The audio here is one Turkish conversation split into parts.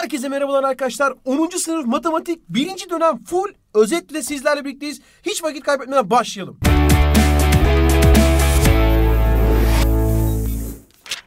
Herkese merhabalar arkadaşlar. 10. sınıf matematik 1. dönem full özetle sizlerle birlikteyiz. Hiç vakit kaybetmeden başlayalım.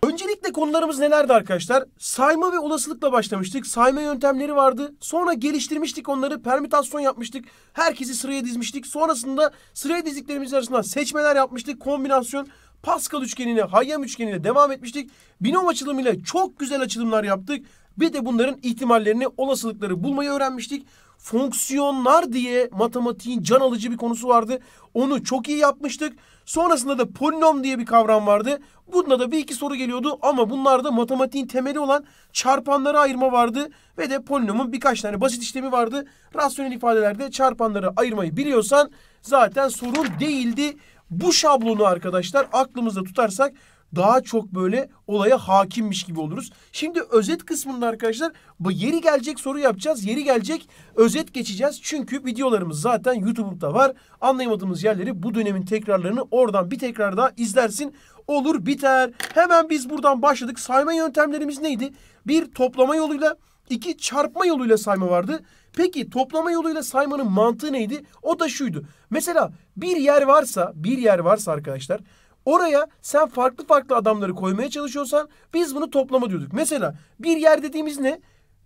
Öncelikle konularımız nelerdi arkadaşlar? Sayma ve olasılıkla başlamıştık. Sayma yöntemleri vardı. Sonra geliştirmiştik onları. Permütasyon yapmıştık. Herkesi sıraya dizmiştik. Sonrasında sıraya dizdiklerimiz arasında seçmeler yapmıştık. Kombinasyon. Pascal üçgenine, Hayyam üçgenine devam etmiştik. Binom açılımıyla çok güzel açılımlar yaptık. Ve de bunların ihtimallerini, olasılıkları bulmayı öğrenmiştik. Fonksiyonlar diye matematiğin can alıcı bir konusu vardı. Onu çok iyi yapmıştık. Sonrasında da polinom diye bir kavram vardı. Bunda da bir iki soru geliyordu ama bunlarda matematiğin temeli olan çarpanlara ayırma vardı. Ve de polinomun birkaç tane basit işlemi vardı. Rasyonel ifadelerde çarpanlara ayırmayı biliyorsan zaten sorun değildi. Bu şablonu arkadaşlar aklımızda tutarsak daha çok böyle olaya hakimmiş gibi oluruz. Şimdi özet kısmında arkadaşlar bu yeri gelecek soru yapacağız. Yeri gelecek özet geçeceğiz. Çünkü videolarımız zaten YouTube'da var. Anlayamadığımız yerleri bu dönemin tekrarlarını oradan bir tekrar daha izlersin. Olur biter. Hemen biz buradan başladık. Sayma yöntemlerimiz neydi? Bir toplama yoluyla iki çarpma yoluyla sayma vardı. Peki toplama yoluyla saymanın mantığı neydi? O da şuydu. Mesela bir yer varsa, bir yer varsa arkadaşlar Oraya sen farklı farklı adamları koymaya çalışıyorsan biz bunu toplama diyorduk. Mesela bir yer dediğimiz ne?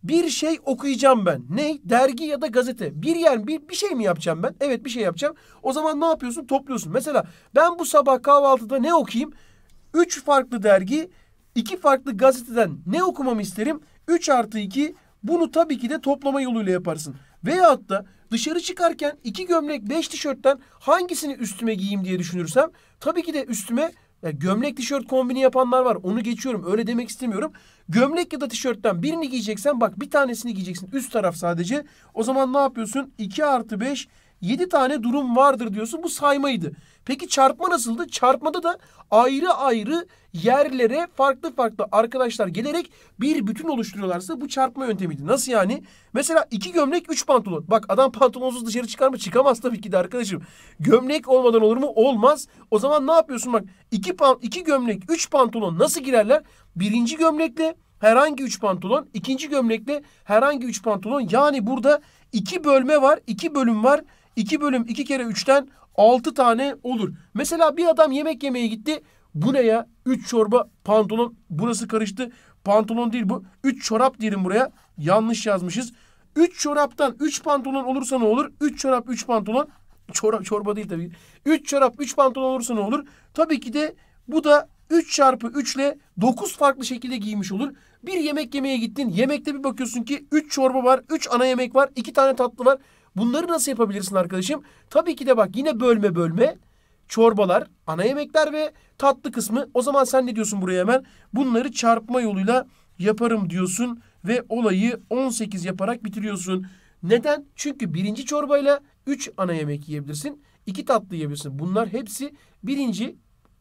Bir şey okuyacağım ben. Ne? Dergi ya da gazete. Bir yer bir, bir şey mi yapacağım ben? Evet bir şey yapacağım. O zaman ne yapıyorsun? Topluyorsun. Mesela ben bu sabah kahvaltıda ne okuyayım? Üç farklı dergi, iki farklı gazeteden ne okumamı isterim? Üç artı iki bunu tabii ki de toplama yoluyla yaparsın. Veyahut da Dışarı çıkarken iki gömlek beş tişörtten hangisini üstüme giyeyim diye düşünürsem tabii ki de üstüme yani gömlek tişört kombini yapanlar var. Onu geçiyorum. Öyle demek istemiyorum. Gömlek ya da tişörtten birini giyeceksen bak bir tanesini giyeceksin. Üst taraf sadece. O zaman ne yapıyorsun? 2 artı 5 7 tane durum vardır diyorsun. Bu saymaydı. Peki çarpma nasıldı? Çarpmada da ayrı ayrı yerlere farklı farklı arkadaşlar gelerek bir bütün oluşturuyorlarsa bu çarpma yöntemiydi. Nasıl yani? Mesela iki gömlek üç pantolon. Bak adam pantolonsuz dışarı çıkar mı? Çıkamaz tabii ki de arkadaşım. Gömlek olmadan olur mu? Olmaz. O zaman ne yapıyorsun bak? İki, iki gömlek üç pantolon nasıl girerler? Birinci gömlekle herhangi üç pantolon. ikinci gömlekle herhangi üç pantolon. Yani burada iki bölme var. iki bölüm var. 2 bölüm 2 kere 3'ten 6 tane olur. Mesela bir adam yemek yemeye gitti. Bu ne ya? 3 çorba pantolon. Burası karıştı. Pantolon değil bu. 3 çorap diyelim buraya. Yanlış yazmışız. 3 çoraptan 3 pantolon olursa ne olur? 3 çorap 3 pantolon. Çorap çorba değil tabii. 3 çorap 3 pantolon olursa ne olur? Tabii ki de bu da 3 çarpı 3 ile 9 farklı şekilde giymiş olur. Bir yemek yemeye gittin. Yemekte bir bakıyorsun ki 3 çorba var, 3 ana yemek var, 2 tane tatlı var. Bunları nasıl yapabilirsin arkadaşım? Tabii ki de bak yine bölme bölme. Çorbalar, ana yemekler ve tatlı kısmı. O zaman sen ne diyorsun buraya hemen? Bunları çarpma yoluyla yaparım diyorsun ve olayı 18 yaparak bitiriyorsun. Neden? Çünkü birinci çorbayla 3 ana yemek yiyebilirsin. 2 tatlı yiyebilirsin. Bunlar hepsi birinci,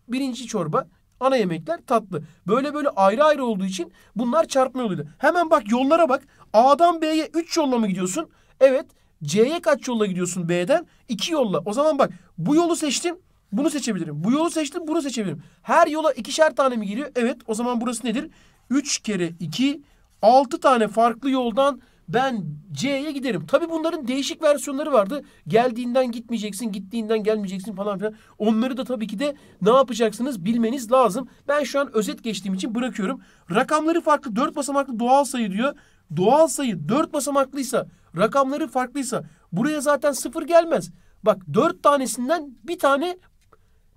birinci çorba, ana yemekler tatlı. Böyle böyle ayrı ayrı olduğu için bunlar çarpma yoluyla. Hemen bak yollara bak. A'dan B'ye 3 yolla mı gidiyorsun? Evet. C'ye kaç yolla gidiyorsun B'den? İki yolla. O zaman bak bu yolu seçtim. Bunu seçebilirim. Bu yolu seçtim. Bunu seçebilirim. Her yola ikişer tane mi geliyor? Evet. O zaman burası nedir? Üç kere iki. Altı tane farklı yoldan ben C'ye giderim. Tabi bunların değişik versiyonları vardı. Geldiğinden gitmeyeceksin, gittiğinden gelmeyeceksin falan filan. Onları da tabii ki de ne yapacaksınız bilmeniz lazım. Ben şu an özet geçtiğim için bırakıyorum. Rakamları farklı, dört basamaklı doğal sayı diyor doğal sayı 4 basamaklıysa, rakamları farklıysa buraya zaten 0 gelmez. Bak 4 tanesinden bir tane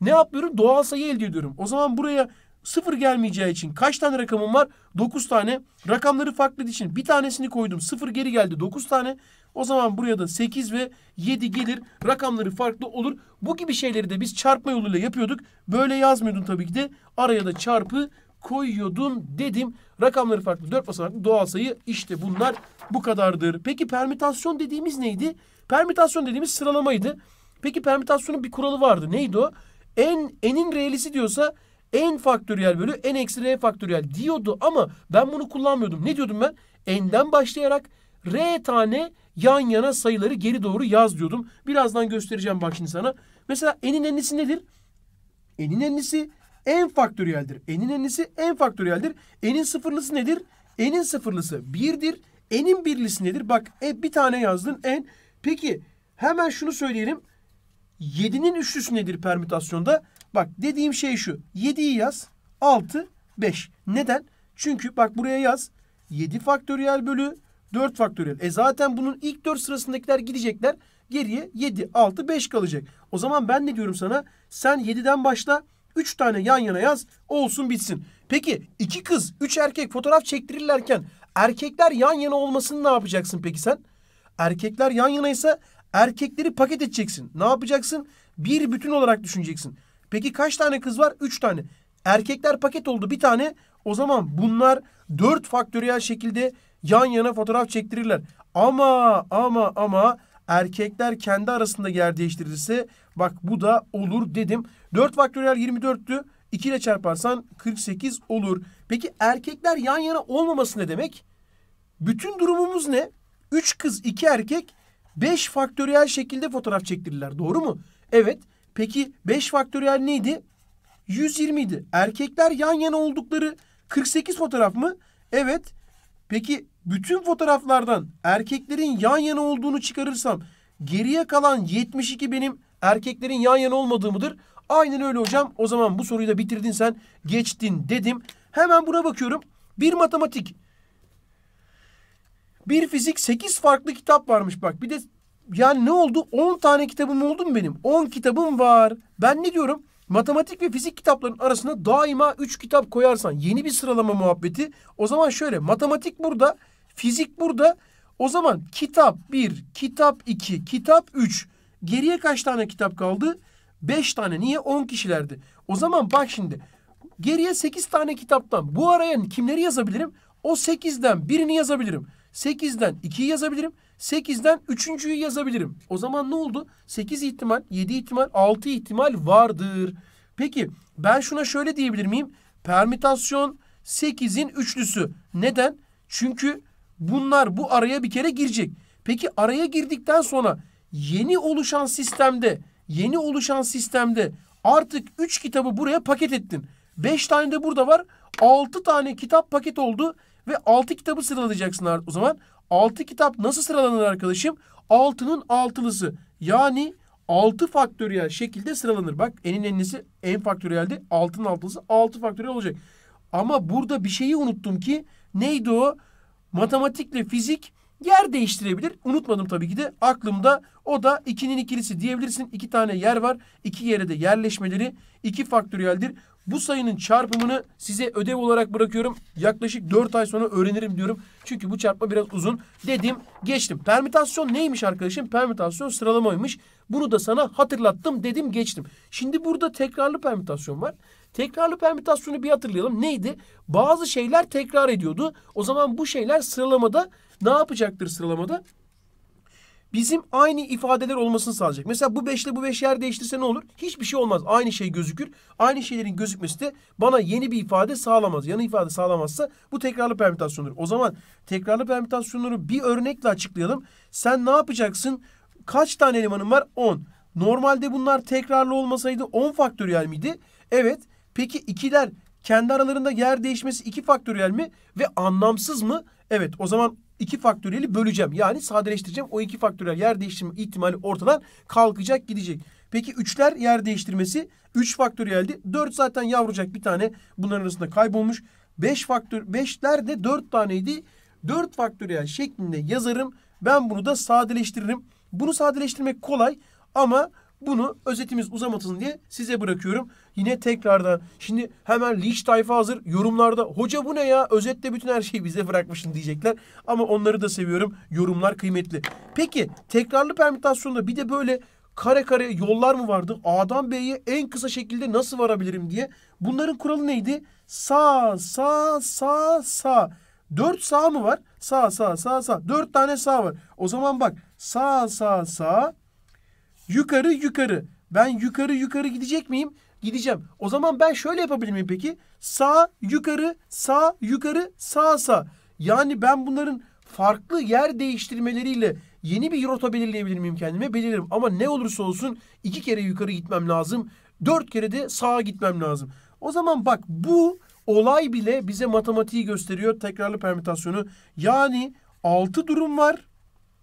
ne yapıyorum? Doğal sayı elde ediyorum. O zaman buraya 0 gelmeyeceği için kaç tane rakamım var? 9 tane. Rakamları farklı için bir tanesini koydum. 0 geri geldi 9 tane. O zaman buraya da 8 ve 7 gelir. Rakamları farklı olur. Bu gibi şeyleri de biz çarpma yoluyla yapıyorduk. Böyle yazmıyordun tabii ki de. Araya da çarpı koyuyordum dedim. Rakamları farklı. Dört basamaklı doğal sayı işte bunlar bu kadardır. Peki permütasyon dediğimiz neydi? Permütasyon dediğimiz sıralamaydı. Peki permütasyonun bir kuralı vardı. Neydi o? En enin reelisi diyorsa en faktöriyel bölü n eksi r faktöriyel diyordu ama ben bunu kullanmıyordum. Ne diyordum ben? N'den başlayarak r tane yan yana sayıları geri doğru yaz diyordum. Birazdan göstereceğim bak şimdi sana. Mesela n'in enlisi nedir? N'in enlisi en faktöriyeldir. N'in enlisi en faktöriyeldir. N'in sıfırlısı nedir? N'in sıfırlısı birdir. N'in birlisi nedir? Bak e, bir tane yazdın N. Peki hemen şunu söyleyelim. 7'nin üçlüsü nedir permütasyonda? Bak dediğim şey şu. 7'yi yaz. 6, 5. Neden? Çünkü bak buraya yaz. 7 faktöriyel bölü 4 faktöriyel. E zaten bunun ilk 4 sırasındakiler gidecekler. Geriye 7, 6, 5 kalacak. O zaman ben ne diyorum sana? Sen 7'den başla. Üç tane yan yana yaz olsun bitsin. Peki iki kız üç erkek fotoğraf çektirirlerken erkekler yan yana olmasını ne yapacaksın peki sen? Erkekler yan yana ise erkekleri paket edeceksin. Ne yapacaksın? Bir bütün olarak düşüneceksin. Peki kaç tane kız var? Üç tane. Erkekler paket oldu bir tane. O zaman bunlar dört faktöriyel şekilde yan yana fotoğraf çektirirler. Ama ama ama Erkekler kendi arasında yer değiştirirse bak bu da olur dedim. 4 faktöriyel 24'tü. 2 ile çarparsan 48 olur. Peki erkekler yan yana olmaması ne demek? Bütün durumumuz ne? 3 kız 2 erkek 5 faktöriyel şekilde fotoğraf çektirirler. Doğru mu? Evet. Peki 5 faktöriyel neydi? 120 idi. Erkekler yan yana oldukları 48 fotoğraf mı? Evet. Peki bütün fotoğraflardan erkeklerin yan yana olduğunu çıkarırsam geriye kalan 72 benim erkeklerin yan yana olmadığı mıdır? Aynen öyle hocam. O zaman bu soruyu da bitirdin sen. Geçtin dedim. Hemen buna bakıyorum. Bir matematik. Bir fizik 8 farklı kitap varmış bak. Bir de yani ne oldu? 10 tane kitabım oldu mu benim? 10 kitabım var. Ben ne diyorum? Matematik ve fizik kitaplarının arasına daima 3 kitap koyarsan yeni bir sıralama muhabbeti. O zaman şöyle matematik burada Fizik burada o zaman kitap 1, kitap 2, kitap 3. Geriye kaç tane kitap kaldı? 5 tane. Niye? 10 kişilerdi. O zaman bak şimdi. Geriye 8 tane kitaptan bu araya kimleri yazabilirim? O 8'den birini yazabilirim. 8'den 2'yi yazabilirim. 8'den 3.'yü yazabilirim. O zaman ne oldu? 8 ihtimal, 7 ihtimal, 6 ihtimal vardır. Peki ben şuna şöyle diyebilir miyim? Permütasyon 8'in üçlüsü. Neden? Çünkü Bunlar bu araya bir kere girecek. Peki araya girdikten sonra yeni oluşan sistemde, yeni oluşan sistemde artık üç kitabı buraya paket ettin. Beş tane de burada var. Altı tane kitap paket oldu ve altı kitabı sıralayacaksın o zaman. Altı kitap nasıl sıralanır arkadaşım? Altının altılısı. Yani 6 faktöriyel şekilde sıralanır. Bak enin enlisi en faktöriyelde altın altılısı 6 faktöriyel olacak. Ama burada bir şeyi unuttum ki neydi o? matematikle fizik yer değiştirebilir. Unutmadım tabii ki de aklımda o da ikinin ikilisi diyebilirsin. İki tane yer var. İki yere de yerleşmeleri 2 faktöriyeldir. Bu sayının çarpımını size ödev olarak bırakıyorum. Yaklaşık 4 ay sonra öğrenirim diyorum. Çünkü bu çarpma biraz uzun. Dedim geçtim. Permütasyon neymiş arkadaşım? Permütasyon sıralamaymış. Bunu da sana hatırlattım dedim geçtim. Şimdi burada tekrarlı permütasyon var. Tekrarlı permütasyonu bir hatırlayalım. Neydi? Bazı şeyler tekrar ediyordu. O zaman bu şeyler sıralamada ne yapacaktır sıralamada? Bizim aynı ifadeler olmasını sağlayacak. Mesela bu beşle bu beş yer değiştirse ne olur? Hiçbir şey olmaz. Aynı şey gözükür. Aynı şeylerin gözükmesi de bana yeni bir ifade sağlamaz. Yanı ifade sağlamazsa bu tekrarlı permütasyondur. O zaman tekrarlı permütasyonları bir örnekle açıklayalım. Sen ne yapacaksın? Kaç tane elemanın var? 10. Normalde bunlar tekrarlı olmasaydı 10 faktöriyel miydi? Evet. Peki ikiler kendi aralarında yer değişmesi iki faktöriyel mi ve anlamsız mı? Evet o zaman iki faktöriyeli böleceğim. Yani sadeleştireceğim. O iki faktöriyel yer değiştirme ihtimali ortadan kalkacak gidecek. Peki üçler yer değiştirmesi üç faktöriyeldi. Dört zaten yavrucak bir tane bunların arasında kaybolmuş. Beş faktör, beşler de dört taneydi. Dört faktöriyel şeklinde yazarım. Ben bunu da sadeleştiririm. Bunu sadeleştirmek kolay ama bunu özetimiz uzamasın diye size bırakıyorum. Yine tekrardan şimdi hemen Leach tayfa hazır yorumlarda hoca bu ne ya özetle bütün her şeyi bize bırakmışsın diyecekler. Ama onları da seviyorum yorumlar kıymetli. Peki tekrarlı permütasyonda bir de böyle kare kare yollar mı vardı? A'dan B'ye en kısa şekilde nasıl varabilirim diye. Bunların kuralı neydi? Sağ, sağ, sağ, sağ. Dört sağ mı var? Sağ, sağ, sağ, sağ. Dört tane sağ var. O zaman bak sağ, sağ, sağ. Yukarı yukarı. Ben yukarı yukarı gidecek miyim? Gideceğim. O zaman ben şöyle yapabilir miyim peki? Sağ yukarı, sağ yukarı, sağ sağ. Yani ben bunların farklı yer değiştirmeleriyle yeni bir rota belirleyebilir miyim kendime? Belirlerim. Ama ne olursa olsun iki kere yukarı gitmem lazım. Dört kere de sağa gitmem lazım. O zaman bak bu olay bile bize matematiği gösteriyor. Tekrarlı permütasyonu. Yani altı durum var.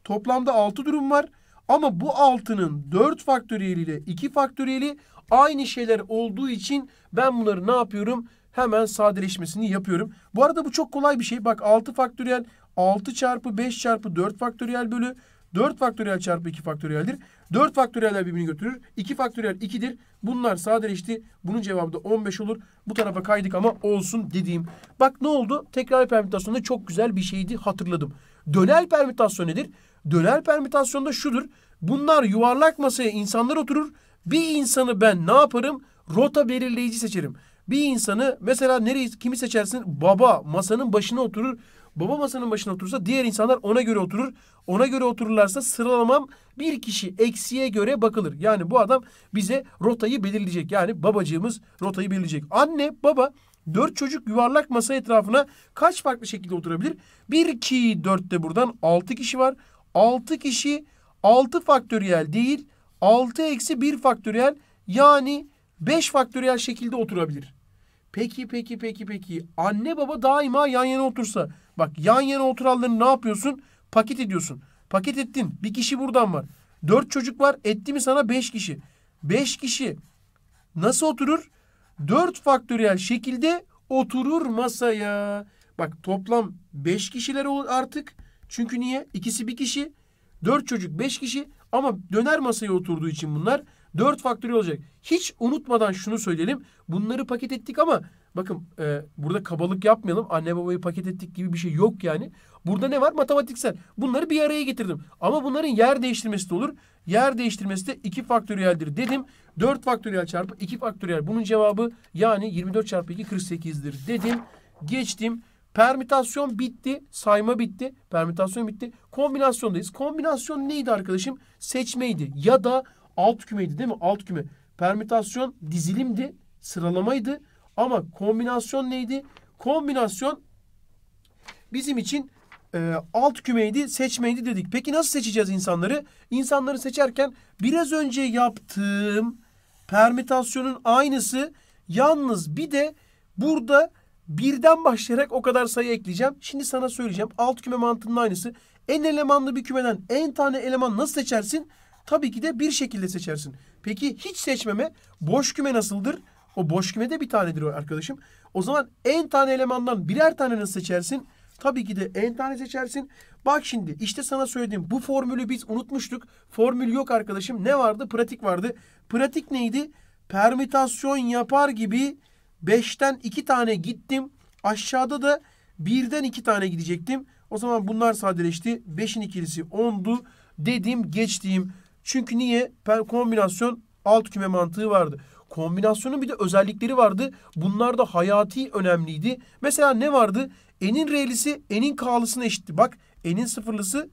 Toplamda altı durum var. Ama bu 6'nın 4 faktöriyeli ile 2 faktöriyeli aynı şeyler olduğu için ben bunları ne yapıyorum? Hemen sadeleşmesini yapıyorum. Bu arada bu çok kolay bir şey. Bak 6 faktöriyel 6 çarpı 5 çarpı 4 faktöriyel bölü 4 faktöriyel çarpı 2 faktöriyeldir. 4 faktöriyeller birbirini götürür. 2 faktöriyel 2'dir. Bunlar sadeleşti. Bunun cevabı da 15 olur. Bu tarafa kaydık ama olsun dediğim. Bak ne oldu? Tekrar permütasyonda çok güzel bir şeydi hatırladım. Dönel permütasyon nedir? Döner permütasyonda şudur. Bunlar yuvarlak masaya insanlar oturur. Bir insanı ben ne yaparım? Rota belirleyici seçerim. Bir insanı mesela nereyi kimi seçersin? Baba masanın başına oturur. Baba masanın başına oturursa diğer insanlar ona göre oturur. Ona göre otururlarsa sıralamam bir kişi eksiye göre bakılır. Yani bu adam bize rotayı belirleyecek. Yani babacığımız rotayı belirleyecek. Anne, baba dört çocuk yuvarlak masa etrafına kaç farklı şekilde oturabilir? Bir, iki, dörtte buradan altı kişi var. 6 kişi 6 faktöriyel değil 6 eksi 1 faktöriyel yani 5 faktöriyel şekilde oturabilir. Peki peki peki peki anne baba daima yan yana otursa bak yan yana oturanları ne yapıyorsun? Paket ediyorsun. Paket ettin. Bir kişi buradan var. Dört çocuk var. Etti mi sana beş kişi. Beş kişi nasıl oturur? Dört faktöriyel şekilde oturur masaya. Bak toplam beş kişiler artık. Çünkü niye? İkisi bir kişi, dört çocuk beş kişi ama döner masaya oturduğu için bunlar dört faktörü olacak. Hiç unutmadan şunu söyleyelim. Bunları paket ettik ama bakın e, burada kabalık yapmayalım. Anne babayı paket ettik gibi bir şey yok yani. Burada ne var? Matematiksel. Bunları bir araya getirdim. Ama bunların yer değiştirmesi de olur. Yer değiştirmesi de iki faktöriyeldir dedim. dört faktöriyel çarpı iki faktöriyel. Bunun cevabı yani 24 çarpı 2 48'dir dedim. Geçtim. Permütasyon bitti. Sayma bitti. Permütasyon bitti. Kombinasyondayız. Kombinasyon neydi arkadaşım? Seçmeydi. Ya da alt kümeydi değil mi? Alt küme. Permütasyon dizilimdi. Sıralamaydı. Ama kombinasyon neydi? Kombinasyon bizim için e, alt kümeydi, seçmeydi dedik. Peki nasıl seçeceğiz insanları? İnsanları seçerken biraz önce yaptığım permütasyonun aynısı yalnız bir de burada Birden başlayarak o kadar sayı ekleyeceğim. Şimdi sana söyleyeceğim. Alt küme mantığının aynısı. En elemanlı bir kümeden en tane eleman nasıl seçersin? Tabii ki de bir şekilde seçersin. Peki hiç seçmeme boş küme nasıldır? O boş küme de bir tanedir arkadaşım. O zaman en tane elemandan birer tane nasıl seçersin? Tabii ki de en tane seçersin. Bak şimdi işte sana söylediğim bu formülü biz unutmuştuk. Formül yok arkadaşım. Ne vardı? Pratik vardı. Pratik neydi? Permütasyon yapar gibi 5'ten 2 tane gittim. Aşağıda da 1'den 2 tane gidecektim. O zaman bunlar sadeleşti. 5'in ikilisi 10'du dedim geçtiğim. Çünkü niye? Kombinasyon alt küme mantığı vardı. Kombinasyonun bir de özellikleri vardı. Bunlar da hayati önemliydi. Mesela ne vardı? Enin re'lisi enin k'lısına eşitti. Bak enin sıfırlısı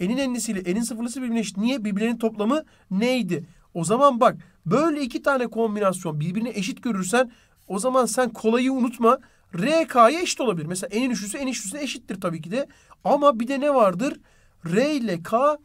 enin enlisiyle enin sıfırlısı birbirine eşit. Niye? Birbirlerinin toplamı neydi? O zaman bak böyle iki tane kombinasyon birbirine eşit görürsen o zaman sen kolayı unutma. RK'ya eşit olabilir. Mesela enin üçlüsü en üçlüsüne eşittir tabii ki de. Ama bir de ne vardır? R ile K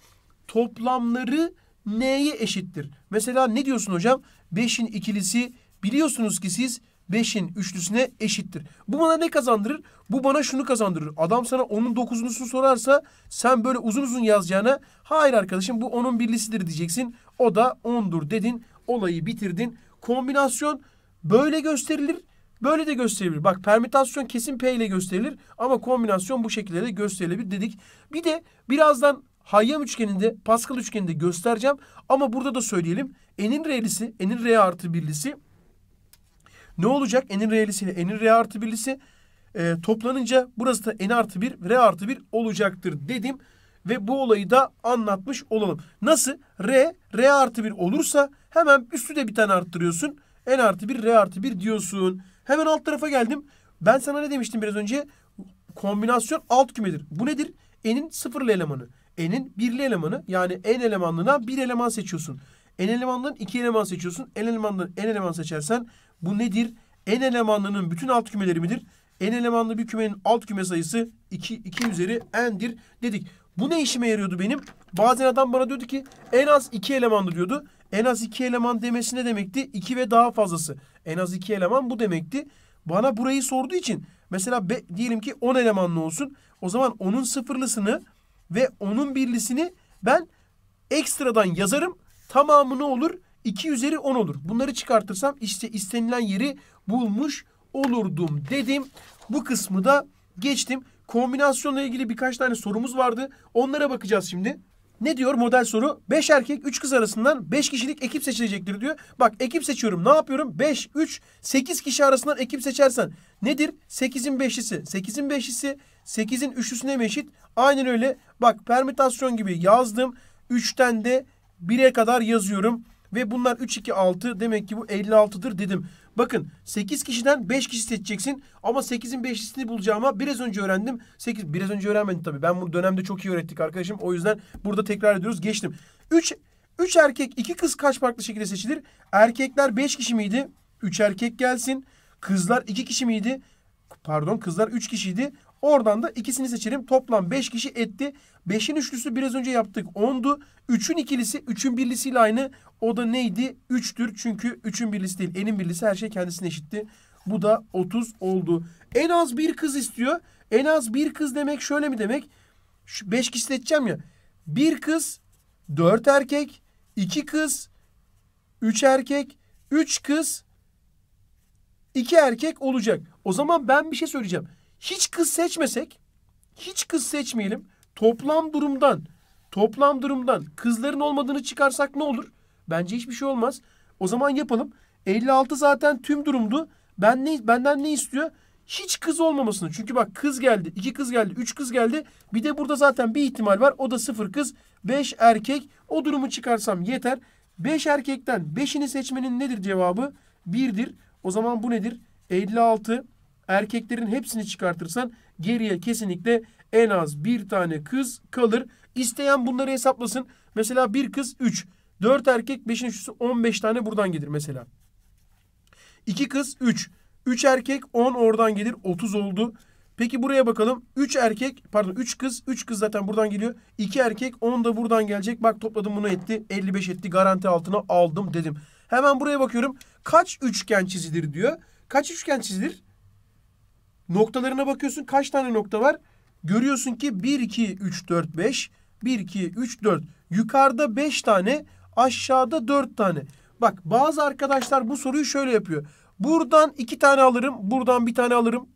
toplamları N'ye eşittir. Mesela ne diyorsun hocam? 5'in ikilisi biliyorsunuz ki siz 5'in üçlüsüne eşittir. Bu bana ne kazandırır? Bu bana şunu kazandırır. Adam sana onun dokuzunusunu sorarsa sen böyle uzun uzun yazacağına hayır arkadaşım bu onun birlisidir diyeceksin. O da ondur dedin. Olayı bitirdin. Kombinasyon Böyle gösterilir. Böyle de gösterilir. Bak permütasyon kesin P ile gösterilir ama kombinasyon bu şekilde de gösterilebilir dedik. Bir de birazdan Hayyam üçgeninde, Pascal üçgeninde göstereceğim. Ama burada da söyleyelim. N'in R'lisi, N'in R artı birlisi ne olacak? N'in R'lisi ile N'in R artı birlisi e, toplanınca burası da N artı 1, R artı 1 olacaktır dedim. Ve bu olayı da anlatmış olalım. Nasıl? R, R artı 1 olursa hemen üstü de bir tane arttırıyorsun. N artı 1 R artı 1 diyorsun. Hemen alt tarafa geldim. Ben sana ne demiştim biraz önce? Kombinasyon alt kümedir. Bu nedir? N'in sıfırlı elemanı. N'in birli elemanı. Yani N elemanlığına bir eleman seçiyorsun. N elemandan iki eleman seçiyorsun. N elemandan N eleman seçersen bu nedir? N elemanlının bütün alt kümeleri midir? N elemanlı bir kümenin alt küme sayısı 2, 2 üzeri n'dir dedik. Bu ne işime yarıyordu benim? Bazen adam bana diyordu ki en az 2 elemandır diyordu. En az iki eleman demesi ne demekti? İki ve daha fazlası. En az iki eleman bu demekti. Bana burayı sorduğu için mesela be, diyelim ki on elemanlı olsun. O zaman onun sıfırlısını ve onun birlisini ben ekstradan yazarım. Tamamı ne olur? 2 üzeri 10 olur. Bunları çıkartırsam işte istenilen yeri bulmuş olurdum dedim. Bu kısmı da geçtim. Kombinasyonla ilgili birkaç tane sorumuz vardı. Onlara bakacağız şimdi. Ne diyor model soru? 5 erkek 3 kız arasından 5 kişilik ekip seçilecektir diyor. Bak ekip seçiyorum. Ne yapıyorum? 5, 3, 8 kişi arasından ekip seçersen nedir? 8'in 5'lisi. 8'in 5'lisi 8'in 3'lüsüne eşit? Aynen öyle. Bak permütasyon gibi yazdım. 3'ten de 1'e kadar yazıyorum. Ve bunlar 3, 2, 6 demek ki bu 56'dır dedim. Bakın 8 kişiden 5 kişi seçeceksin ama 8'in 5'lisini bulacağıma biraz önce öğrendim. 8 biraz önce öğrenmedim tabii. Ben bunu dönemde çok iyi öğrettik arkadaşım. O yüzden burada tekrar ediyoruz. Geçtim. 3 3 erkek, 2 kız kaç farklı şekilde seçilir? Erkekler 5 kişi miydi? 3 erkek gelsin. Kızlar 2 kişi miydi? Pardon, kızlar 3 kişiydi. Oradan da ikisini seçelim. Toplam 5 kişi etti. 5'in üçlüsü biraz önce yaptık 10'du. 3'ün ikilisi 3'ün birlisiyle aynı. O da neydi? 3'tür. Çünkü 3'ün birlisi değil. Enin birlisi her şey kendisine eşitti. Bu da 30 oldu. En az bir kız istiyor. En az bir kız demek şöyle mi demek? Şu 5 kişi seçeceğim ya. Bir kız, 4 erkek, 2 kız, 3 erkek, 3 kız, 2 erkek olacak. O zaman ben bir şey söyleyeceğim hiç kız seçmesek, hiç kız seçmeyelim. Toplam durumdan, toplam durumdan kızların olmadığını çıkarsak ne olur? Bence hiçbir şey olmaz. O zaman yapalım. 56 zaten tüm durumdu. Ben ne benden ne istiyor? Hiç kız olmamasını. Çünkü bak kız geldi, iki kız geldi, üç kız geldi. Bir de burada zaten bir ihtimal var. O da sıfır kız, beş erkek. O durumu çıkarsam yeter. Beş erkekten beşini seçmenin nedir cevabı? Birdir. O zaman bu nedir? 56 Erkeklerin hepsini çıkartırsan geriye kesinlikle en az bir tane kız kalır. İsteyen bunları hesaplasın. Mesela bir kız 3. 4 erkek 5'in üçlüsü 15 tane buradan gelir mesela. 2 kız 3. 3 erkek 10 oradan gelir 30 oldu. Peki buraya bakalım. 3 erkek pardon 3 kız 3 kız zaten buradan geliyor. 2 erkek 10 da buradan gelecek. Bak topladım bunu etti. 55 etti. Garanti altına aldım dedim. Hemen buraya bakıyorum. Kaç üçgen çizilir diyor. Kaç üçgen çizilir? Noktalarına bakıyorsun kaç tane nokta var? Görüyorsun ki 1, 2, 3, 4, 5. 1, 2, 3, 4. Yukarıda 5 tane, aşağıda 4 tane. Bak bazı arkadaşlar bu soruyu şöyle yapıyor. Buradan 2 tane alırım, buradan bir tane alırım.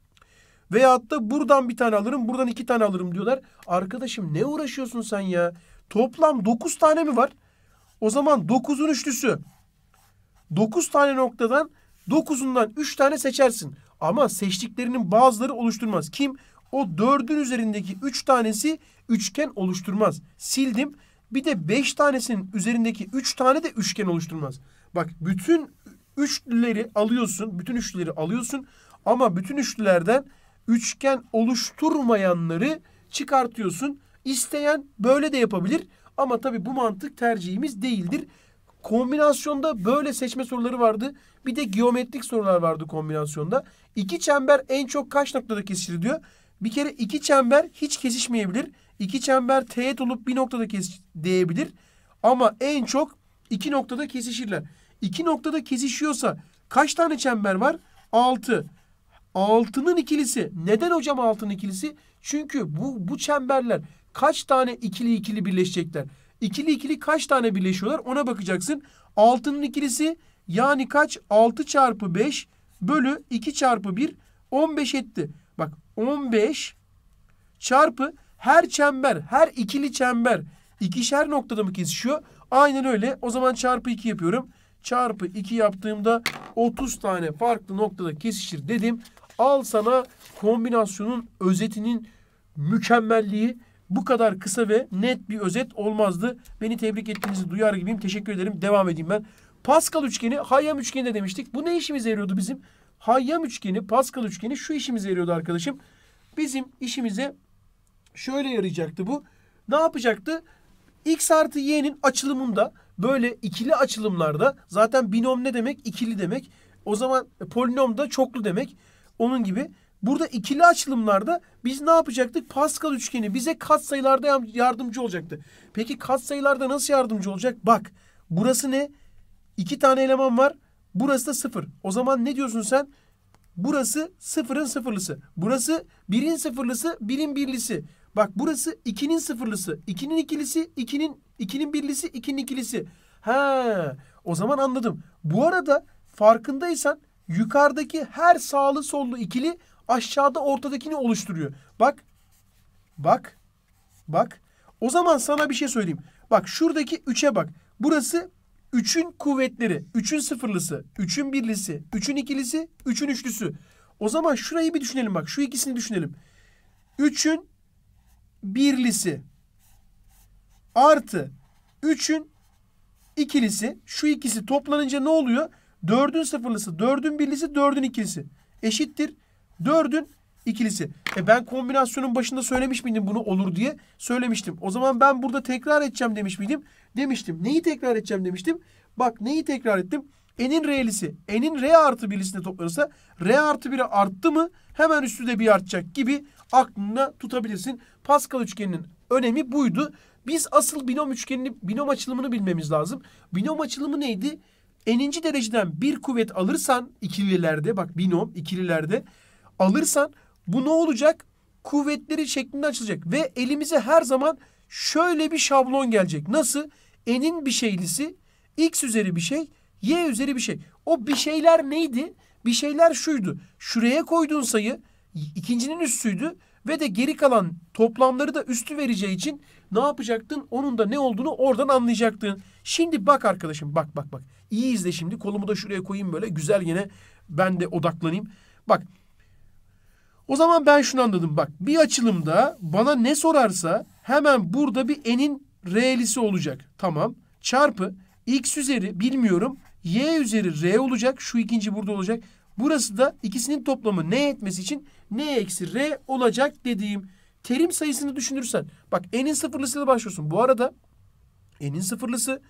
Veyahut da buradan bir tane alırım, buradan iki tane alırım diyorlar. Arkadaşım ne uğraşıyorsun sen ya? Toplam dokuz tane mi var? O zaman dokuzun üçlüsü. Dokuz tane noktadan dokuzundan üç tane seçersin. Ama seçtiklerinin bazıları oluşturmaz. Kim? O dördün üzerindeki üç tanesi üçgen oluşturmaz. Sildim. Bir de beş tanesinin üzerindeki üç tane de üçgen oluşturmaz. Bak bütün üçlüleri alıyorsun. Bütün üçlüleri alıyorsun. Ama bütün üçlülerden üçgen oluşturmayanları çıkartıyorsun. İsteyen böyle de yapabilir. Ama tabii bu mantık tercihimiz değildir. Kombinasyonda böyle seçme soruları vardı. Bir de geometrik sorular vardı kombinasyonda. İki çember en çok kaç noktada kesişir diyor. Bir kere iki çember hiç kesişmeyebilir. İki çember teğet olup bir noktada kesişebilir. Ama en çok iki noktada kesişirler. İki noktada kesişiyorsa kaç tane çember var? Altı. Altının ikilisi. Neden hocam altının ikilisi? Çünkü bu, bu çemberler kaç tane ikili ikili birleşecekler? İkili ikili kaç tane birleşiyorlar? Ona bakacaksın. Altının ikilisi yani kaç? Altı çarpı beş bölü 2 çarpı 1 15 etti. Bak 15 çarpı her çember, her ikili çember ikişer noktada mı kesişiyor? Aynen öyle. O zaman çarpı 2 yapıyorum. Çarpı 2 yaptığımda 30 tane farklı noktada kesişir dedim. Al sana kombinasyonun özetinin mükemmelliği. Bu kadar kısa ve net bir özet olmazdı. Beni tebrik ettiğinizi duyar gibiyim. Teşekkür ederim. Devam edeyim ben. Pascal üçgeni, Hayyam üçgeni de demiştik. Bu ne işimize yarıyordu bizim? Hayyam üçgeni, Pascal üçgeni şu işimize yarıyordu arkadaşım. Bizim işimize şöyle yarayacaktı bu. Ne yapacaktı? X artı Y'nin açılımında böyle ikili açılımlarda zaten binom ne demek? İkili demek. O zaman polinom da çoklu demek. Onun gibi. Burada ikili açılımlarda biz ne yapacaktık? Pascal üçgeni bize katsayılarda yardımcı olacaktı. Peki katsayılarda nasıl yardımcı olacak? Bak burası ne? İki tane eleman var. Burası da 0. O zaman ne diyorsun sen? Burası sıfırın sıfırlısı. Burası birin sıfırlısı, birin birlisi. Bak burası ikinin sıfırlısı, ikinin ikilisi, ikinin ikinin birlisi, ikinin ikilisi. Ha, o zaman anladım. Bu arada farkındaysan yukarıdaki her sağlı sollu ikili aşağıda ortadakini oluşturuyor. Bak. Bak. Bak. O zaman sana bir şey söyleyeyim. Bak şuradaki 3'e bak. Burası 3'ün kuvvetleri, 3'ün sıfırlısı, 3'ün birlisi, 3'ün ikilisi, 3'ün üçlüsü. O zaman şurayı bir düşünelim bak. Şu ikisini düşünelim. 3'ün birlisi artı 3'ün ikilisi. Şu ikisi toplanınca ne oluyor? 4'ün sıfırlısı, 4'ün birlisi, 4'ün ikilisi. Eşittir. 4'ün ikilisi. E ben kombinasyonun başında söylemiş miydim bunu olur diye? Söylemiştim. O zaman ben burada tekrar edeceğim demiş miydim? demiştim. Neyi tekrar edeceğim demiştim. Bak neyi tekrar ettim? N'in R'lisi. N'in R artı birlisini toplarsa, R artı 1'i arttı mı hemen üstü de bir artacak gibi aklına tutabilirsin. Pascal üçgeninin önemi buydu. Biz asıl binom üçgenini, binom açılımını bilmemiz lazım. Binom açılımı neydi? N'inci dereceden bir kuvvet alırsan ikililerde bak binom ikililerde alırsan bu ne olacak? Kuvvetleri şeklinde açılacak ve elimize her zaman şöyle bir şablon gelecek. Nasıl? enin bir şeylisi x üzeri bir şey y üzeri bir şey. O bir şeyler neydi? Bir şeyler şuydu. Şuraya koyduğun sayı ikincinin üstüydü ve de geri kalan toplamları da üstü vereceği için ne yapacaktın? Onun da ne olduğunu oradan anlayacaktın. Şimdi bak arkadaşım bak bak bak. İyi izle şimdi. Kolumu da şuraya koyayım böyle güzel yine ben de odaklanayım. Bak o zaman ben şunu anladım bak. Bir açılımda bana ne sorarsa hemen burada bir enin R'lisi olacak. Tamam. Çarpı x üzeri bilmiyorum y üzeri r olacak. Şu ikinci burada olacak. Burası da ikisinin toplamı n etmesi için n eksi r olacak dediğim terim sayısını düşünürsen. Bak n'in sıfırlısıyla başlıyorsun. Bu arada n'in sıfırlısı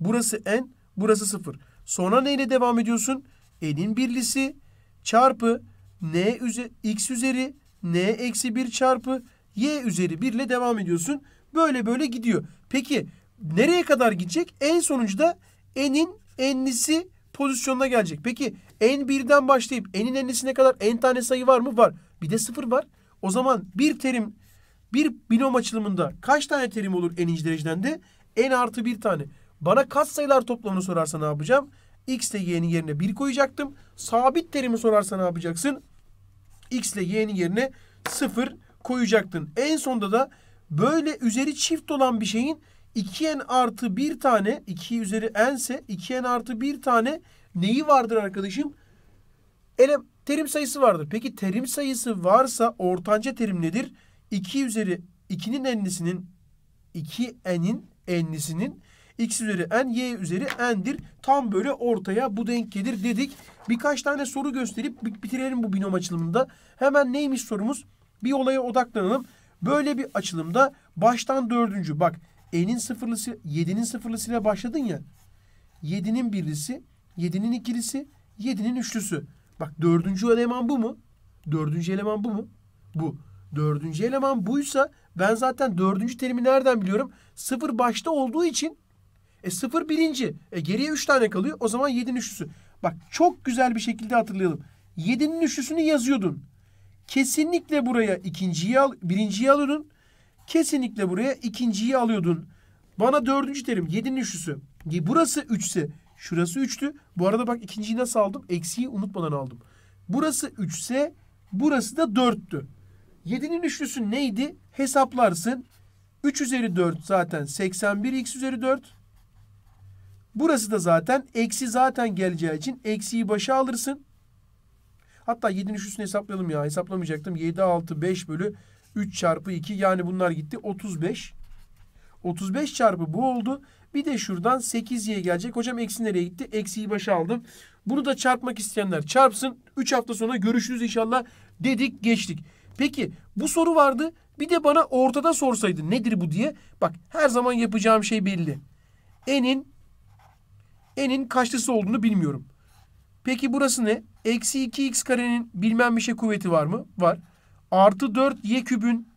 burası n burası sıfır. Sonra neyle devam ediyorsun. n'in birlisi çarpı n üzeri x üzeri n eksi 1 çarpı y üzeri 1 ile devam ediyorsun. Böyle böyle gidiyor. Peki nereye kadar gidecek? En sonuncuda enin enlisi pozisyonuna gelecek. Peki en birden başlayıp enin enlisine kadar en tane sayı var mı? Var. Bir de sıfır var. O zaman bir terim bir binom açılımında kaç tane terim olur eninci derecedende? En artı bir tane. Bana kat sayılar toplamını sorarsa ne yapacağım? X ile Y'nin yerine 1 koyacaktım. Sabit terimi sorarsa ne yapacaksın? X ile Y'nin yerine 0 koyacaktın. En sonda da Böyle üzeri çift olan bir şeyin 2n artı 1 tane 2 üzeri n ise 2n artı 1 tane neyi vardır arkadaşım? Ele, terim sayısı vardır. Peki terim sayısı varsa ortanca terim nedir? 2 üzeri 2'nin enlisinin 2n'in enlisinin x üzeri n, y üzeri n'dir. Tam böyle ortaya bu denk gelir dedik. Birkaç tane soru gösterip bitirelim bu binom açılımında. Hemen neymiş sorumuz? Bir olaya odaklanalım. Böyle bir açılımda baştan dördüncü. Bak enin sıfırlısı, yedinin sıfırlısıyla başladın ya. Yedinin birlisi, yedinin ikilisi, yedinin üçlüsü. Bak dördüncü eleman bu mu? Dördüncü eleman bu mu? Bu. Dördüncü eleman buysa ben zaten dördüncü terimi nereden biliyorum? Sıfır başta olduğu için e sıfır birinci. E geriye üç tane kalıyor. O zaman yedinin üçlüsü. Bak çok güzel bir şekilde hatırlayalım. Yedinin üçlüsünü yazıyordun. Kesinlikle buraya ikinciyi al, birinciyi alıyordun. Kesinlikle buraya ikinciyi alıyordun. Bana dördüncü terim yedinin üçlüsü. E, burası üçse şurası üçtü. Bu arada bak ikinciyi nasıl aldım? Eksiyi unutmadan aldım. Burası üçse burası da dörttü. Yedinin üçlüsü neydi? Hesaplarsın. 3 üzeri 4 zaten 81 x üzeri 4. Burası da zaten eksi zaten geleceği için eksiyi başa alırsın. Hatta 7'nin üstünü hesaplayalım ya. Hesaplamayacaktım. 7, 6, 5 bölü 3 çarpı 2. Yani bunlar gitti. 35. 35 çarpı bu oldu. Bir de şuradan 8 8'ye gelecek. Hocam eksi nereye gitti? Eksiyi başa aldım. Bunu da çarpmak isteyenler çarpsın. 3 hafta sonra görüşürüz inşallah dedik geçtik. Peki bu soru vardı. Bir de bana ortada sorsaydı nedir bu diye. Bak her zaman yapacağım şey belli. N'in N'in kaçlısı olduğunu bilmiyorum. Peki burası ne? Eksi 2x karenin bilmem bir şey kuvveti var mı? Var. Artı 4 y kübün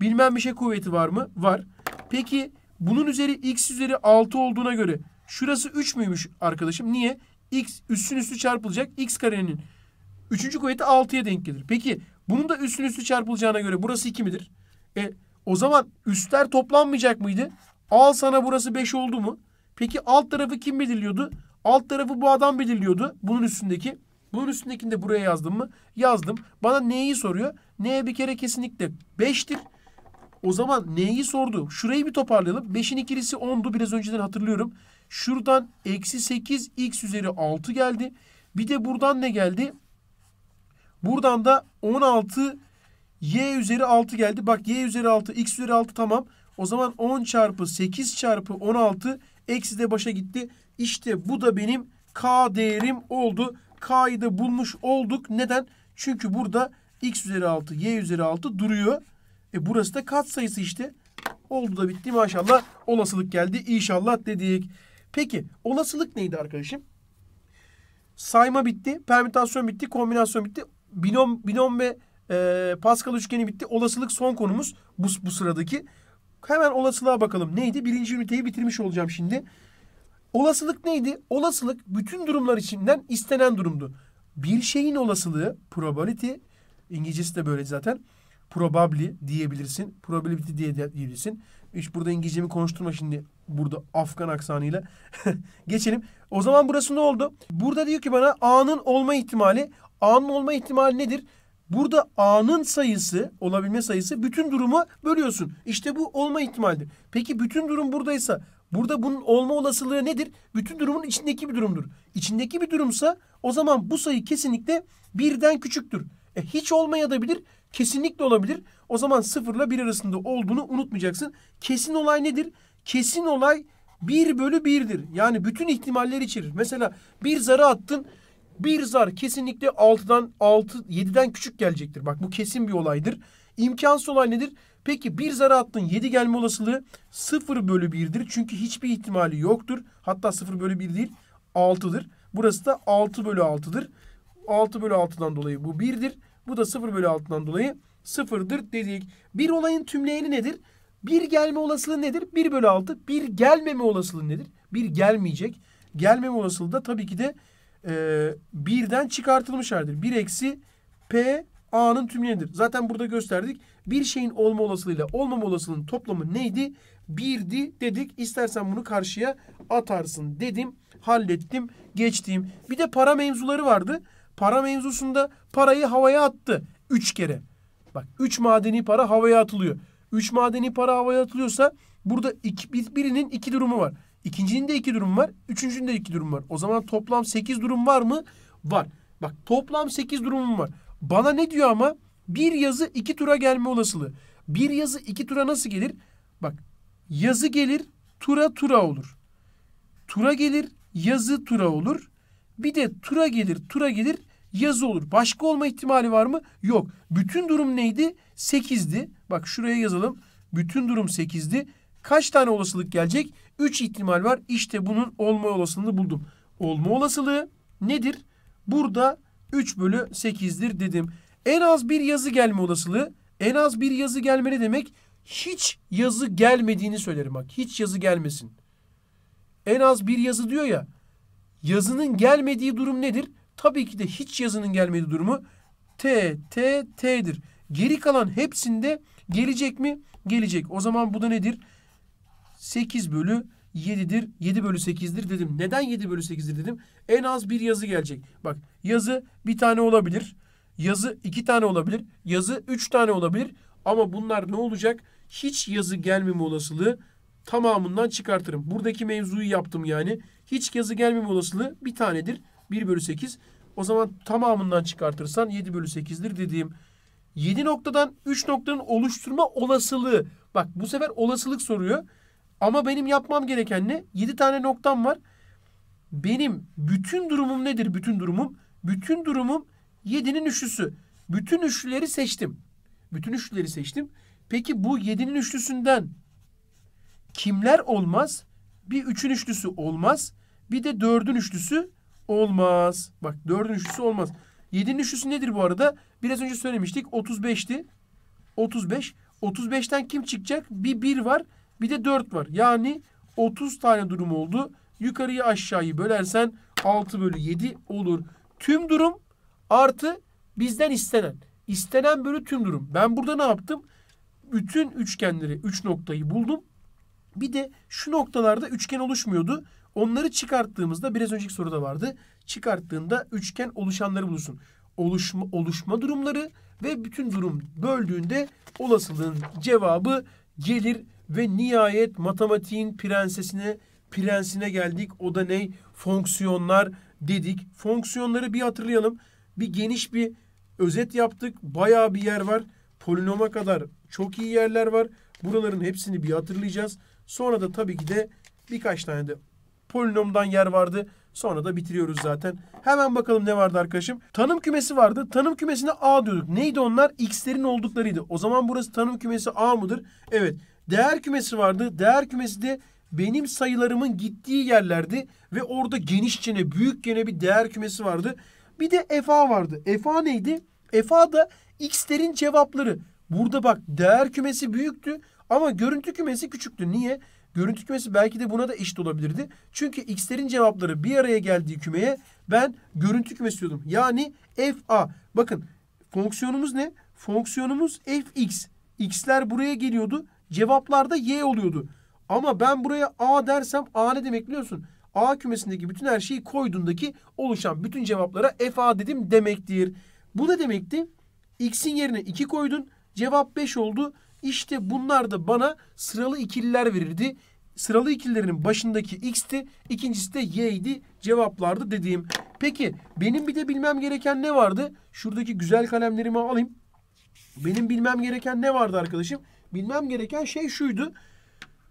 bilmem bir şey kuvveti var mı? Var. Peki bunun üzeri x üzeri 6 olduğuna göre şurası 3 müymüş arkadaşım? Niye? x üstün üstü çarpılacak. x karenin 3. kuvveti 6'ya denk gelir. Peki bunun da üstün üstü çarpılacağına göre burası 2 midir? E o zaman üstler toplanmayacak mıydı? Al sana burası 5 oldu mu? Peki alt tarafı kim belirliyordu? Alt tarafı bu adam belirliyordu. Bunun üstündeki. Bunun üstündekini de buraya yazdım mı? Yazdım. Bana neyi soruyor? Neye bir kere kesinlikle 5'tir. O zaman neyi sordu? Şurayı bir toparlayalım. 5'in ikilisi 10'du. Biraz önceden hatırlıyorum. Şuradan eksi 8 x üzeri 6 geldi. Bir de buradan ne geldi? Buradan da 16 y üzeri 6 geldi. Bak y üzeri 6 x üzeri 6 tamam. O zaman 10 çarpı 8 çarpı 16 eksi de başa gitti. İşte bu da benim K değerim oldu. K'yı da bulmuş olduk. Neden? Çünkü burada x üzeri 6, y üzeri 6 duruyor. E burası da kat sayısı işte. Oldu da bitti maşallah. Olasılık geldi. İnşallah dedik. Peki olasılık neydi arkadaşım? Sayma bitti. Permütasyon bitti. Kombinasyon bitti. Binom, binom ve e, Pascal üçgeni bitti. Olasılık son konumuz bu, bu sıradaki. Hemen olasılığa bakalım. Neydi? Birinci üniteyi bitirmiş olacağım şimdi. Olasılık neydi? Olasılık bütün durumlar içinden istenen durumdu. Bir şeyin olasılığı probability İngilizcesi de böyle zaten. Probably diyebilirsin. Probability diye diyebilirsin. Hiç burada İngilizcemi konuşturma şimdi burada Afgan aksanıyla. Geçelim. O zaman burası ne oldu? Burada diyor ki bana A'nın olma ihtimali. A'nın olma ihtimali nedir? Burada A'nın sayısı, olabilme sayısı bütün durumu bölüyorsun. İşte bu olma ihtimaldir. Peki bütün durum buradaysa Burada bunun olma olasılığı nedir? Bütün durumun içindeki bir durumdur. İçindeki bir durumsa o zaman bu sayı kesinlikle birden küçüktür. E, hiç olmaya da bilir, kesinlikle olabilir. O zaman sıfırla bir arasında olduğunu unutmayacaksın. Kesin olay nedir? Kesin olay bir bölü birdir. Yani bütün ihtimaller içerir. Mesela bir zarı attın. Bir zar kesinlikle 6'dan 6 7'den küçük gelecektir. Bak bu kesin bir olaydır. İmkansız olay nedir? Peki bir zar attın 7 gelme olasılığı 0 bölü 1'dir. Çünkü hiçbir ihtimali yoktur. Hatta 0 bölü 1 değil 6'dır. Burası da 6 bölü 6'dır. 6 bölü 6'dan dolayı bu 1'dir. Bu da 0 bölü 6'dan dolayı 0'dır dedik. Bir olayın tümleyeni nedir? Bir gelme olasılığı nedir? 1 bölü 6. Bir gelmeme olasılığı nedir? Bir gelmeyecek. Gelmeme olasılığı da tabii ki de e, birden çıkartılmış haldir. 1 eksi P A'nın tümlenidir. Zaten burada gösterdik. Bir şeyin olma olasılığıyla olmama olasılığının toplamı neydi? Birdi dedik. İstersen bunu karşıya atarsın dedim. Hallettim. Geçtiğim. Bir de para mevzuları vardı. Para mevzusunda parayı havaya attı. Üç kere. Bak üç madeni para havaya atılıyor. Üç madeni para havaya atılıyorsa burada iki, birinin iki durumu var. İkincinin de iki durum var. Üçüncünün de iki durum var. O zaman toplam sekiz durum var mı? Var. Bak toplam sekiz durumum var. Bana ne diyor ama? Bir yazı iki tura gelme olasılığı. Bir yazı iki tura nasıl gelir? Bak yazı gelir tura tura olur. Tura gelir yazı tura olur. Bir de tura gelir tura gelir yazı olur. Başka olma ihtimali var mı? Yok. Bütün durum neydi? Sekizdi. Bak şuraya yazalım. Bütün durum sekizdi. Kaç tane olasılık gelecek? Üç ihtimal var. İşte bunun olma olasılığını buldum. Olma olasılığı nedir? Burada 3 bölü 8'dir dedim. En az bir yazı gelme olasılığı. En az bir yazı gelmeli demek hiç yazı gelmediğini söylerim bak. Hiç yazı gelmesin. En az bir yazı diyor ya. Yazının gelmediği durum nedir? Tabii ki de hiç yazının gelmediği durumu T, T, T'dir. Geri kalan hepsinde gelecek mi? Gelecek. O zaman bu da nedir? 8 bölü 7'dir. 7 bölü 8'dir dedim. Neden 7 bölü 8'dir dedim? En az bir yazı gelecek. Bak yazı bir tane olabilir. Yazı iki tane olabilir. Yazı üç tane olabilir. Ama bunlar ne olacak? Hiç yazı gelmeme olasılığı tamamından çıkartırım. Buradaki mevzuyu yaptım yani. Hiç yazı gelmeme olasılığı bir tanedir. 1 bölü 8. O zaman tamamından çıkartırsan 7 bölü 8'dir dediğim. 7 noktadan 3 noktanın oluşturma olasılığı. Bak bu sefer olasılık soruyor. Ama benim yapmam gereken ne? 7 tane noktam var. Benim bütün durumum nedir? Bütün durumum. Bütün durumum 7'nin üçlüsü. Bütün üçlüleri seçtim. Bütün üçlüleri seçtim. Peki bu 7'nin üçlüsünden kimler olmaz? Bir 3'ün üçlüsü olmaz. Bir de 4'ün üçlüsü olmaz. Bak 4'ün üçlüsü olmaz. 7'nin üçlüsü nedir bu arada? Biraz önce söylemiştik. 35'ti. 35. 35'ten kim çıkacak? Bir 1 var. Bir de 4 var. Yani 30 tane durum oldu. Yukarıyı aşağıyı bölersen 6 bölü 7 olur. Tüm durum Artı bizden istenen. İstenen bölü tüm durum. Ben burada ne yaptım? Bütün üçgenleri, üç noktayı buldum. Bir de şu noktalarda üçgen oluşmuyordu. Onları çıkarttığımızda biraz önceki soruda vardı. Çıkarttığında üçgen oluşanları bulursun. Oluşma, oluşma durumları ve bütün durum böldüğünde olasılığın cevabı gelir ve nihayet matematiğin prensesine prensine geldik. O da ne? Fonksiyonlar dedik. Fonksiyonları bir hatırlayalım bir geniş bir özet yaptık. Bayağı bir yer var. Polinoma kadar çok iyi yerler var. Buraların hepsini bir hatırlayacağız. Sonra da tabii ki de birkaç tane de polinomdan yer vardı. Sonra da bitiriyoruz zaten. Hemen bakalım ne vardı arkadaşım. Tanım kümesi vardı. Tanım kümesine A diyorduk. Neydi onlar? X'lerin olduklarıydı. O zaman burası tanım kümesi A mıdır? Evet. Değer kümesi vardı. Değer kümesi de benim sayılarımın gittiği yerlerdi. Ve orada geniş gene büyük gene bir değer kümesi vardı. Bir de FA vardı. FA neydi? FA da x'lerin cevapları. Burada bak değer kümesi büyüktü ama görüntü kümesi küçüktü. Niye? Görüntü kümesi belki de buna da eşit olabilirdi. Çünkü x'lerin cevapları bir araya geldiği kümeye ben görüntü kümesi diyordum. Yani FA. Bakın fonksiyonumuz ne? Fonksiyonumuz fx. x'ler buraya geliyordu. Cevaplarda y oluyordu. Ama ben buraya a dersem a ne demek biliyorsun? A kümesindeki bütün her şeyi koyduğundaki oluşan bütün cevaplara F A dedim demektir. Bu da demekti? X'in yerine 2 koydun. Cevap 5 oldu. İşte bunlar da bana sıralı ikililer verirdi. Sıralı ikililerin başındaki x'ti, ikincisi de y'ydi cevaplardı dediğim. Peki benim bir de bilmem gereken ne vardı? Şuradaki güzel kalemlerimi alayım. Benim bilmem gereken ne vardı arkadaşım? Bilmem gereken şey şuydu.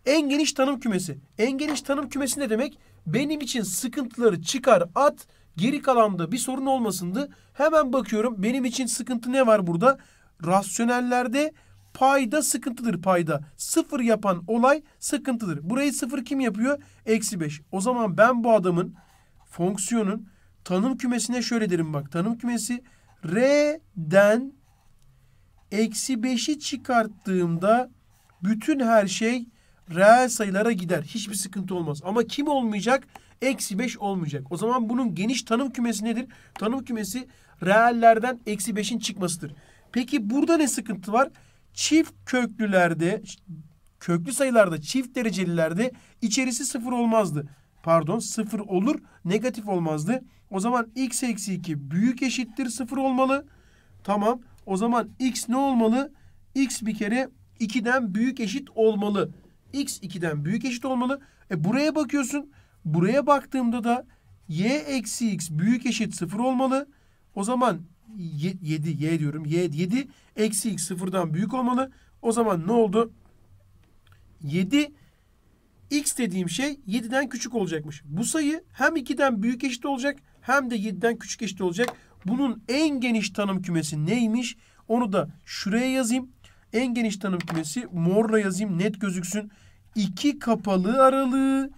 En geniş tanım kümesi. En geniş tanım kümesi ne demek? benim için sıkıntıları çıkar at geri kalanda bir sorun olmasındı. Hemen bakıyorum benim için sıkıntı ne var burada? Rasyonellerde payda sıkıntıdır payda. Sıfır yapan olay sıkıntıdır. Burayı sıfır kim yapıyor? Eksi beş. O zaman ben bu adamın fonksiyonun tanım kümesine şöyle derim bak. Tanım kümesi R'den eksi beşi çıkarttığımda bütün her şey reel sayılara gider. Hiçbir sıkıntı olmaz. Ama kim olmayacak? Eksi 5 olmayacak. O zaman bunun geniş tanım kümesi nedir? Tanım kümesi reellerden eksi 5'in çıkmasıdır. Peki burada ne sıkıntı var? Çift köklülerde, köklü sayılarda, çift derecelilerde içerisi sıfır olmazdı. Pardon sıfır olur, negatif olmazdı. O zaman x eksi 2 büyük eşittir sıfır olmalı. Tamam. O zaman x ne olmalı? x bir kere 2'den büyük eşit olmalı x 2'den büyük eşit olmalı. E buraya bakıyorsun. Buraya baktığımda da y eksi x büyük eşit 0 olmalı. O zaman 7 y diyorum. Y 7 eksi x 0'dan büyük olmalı. O zaman ne oldu? 7 x dediğim şey 7'den küçük olacakmış. Bu sayı hem 2'den büyük eşit olacak hem de 7'den küçük eşit olacak. Bunun en geniş tanım kümesi neymiş? Onu da şuraya yazayım. En geniş tanım kümesi morla yazayım net gözüksün. 2 kapalı aralığı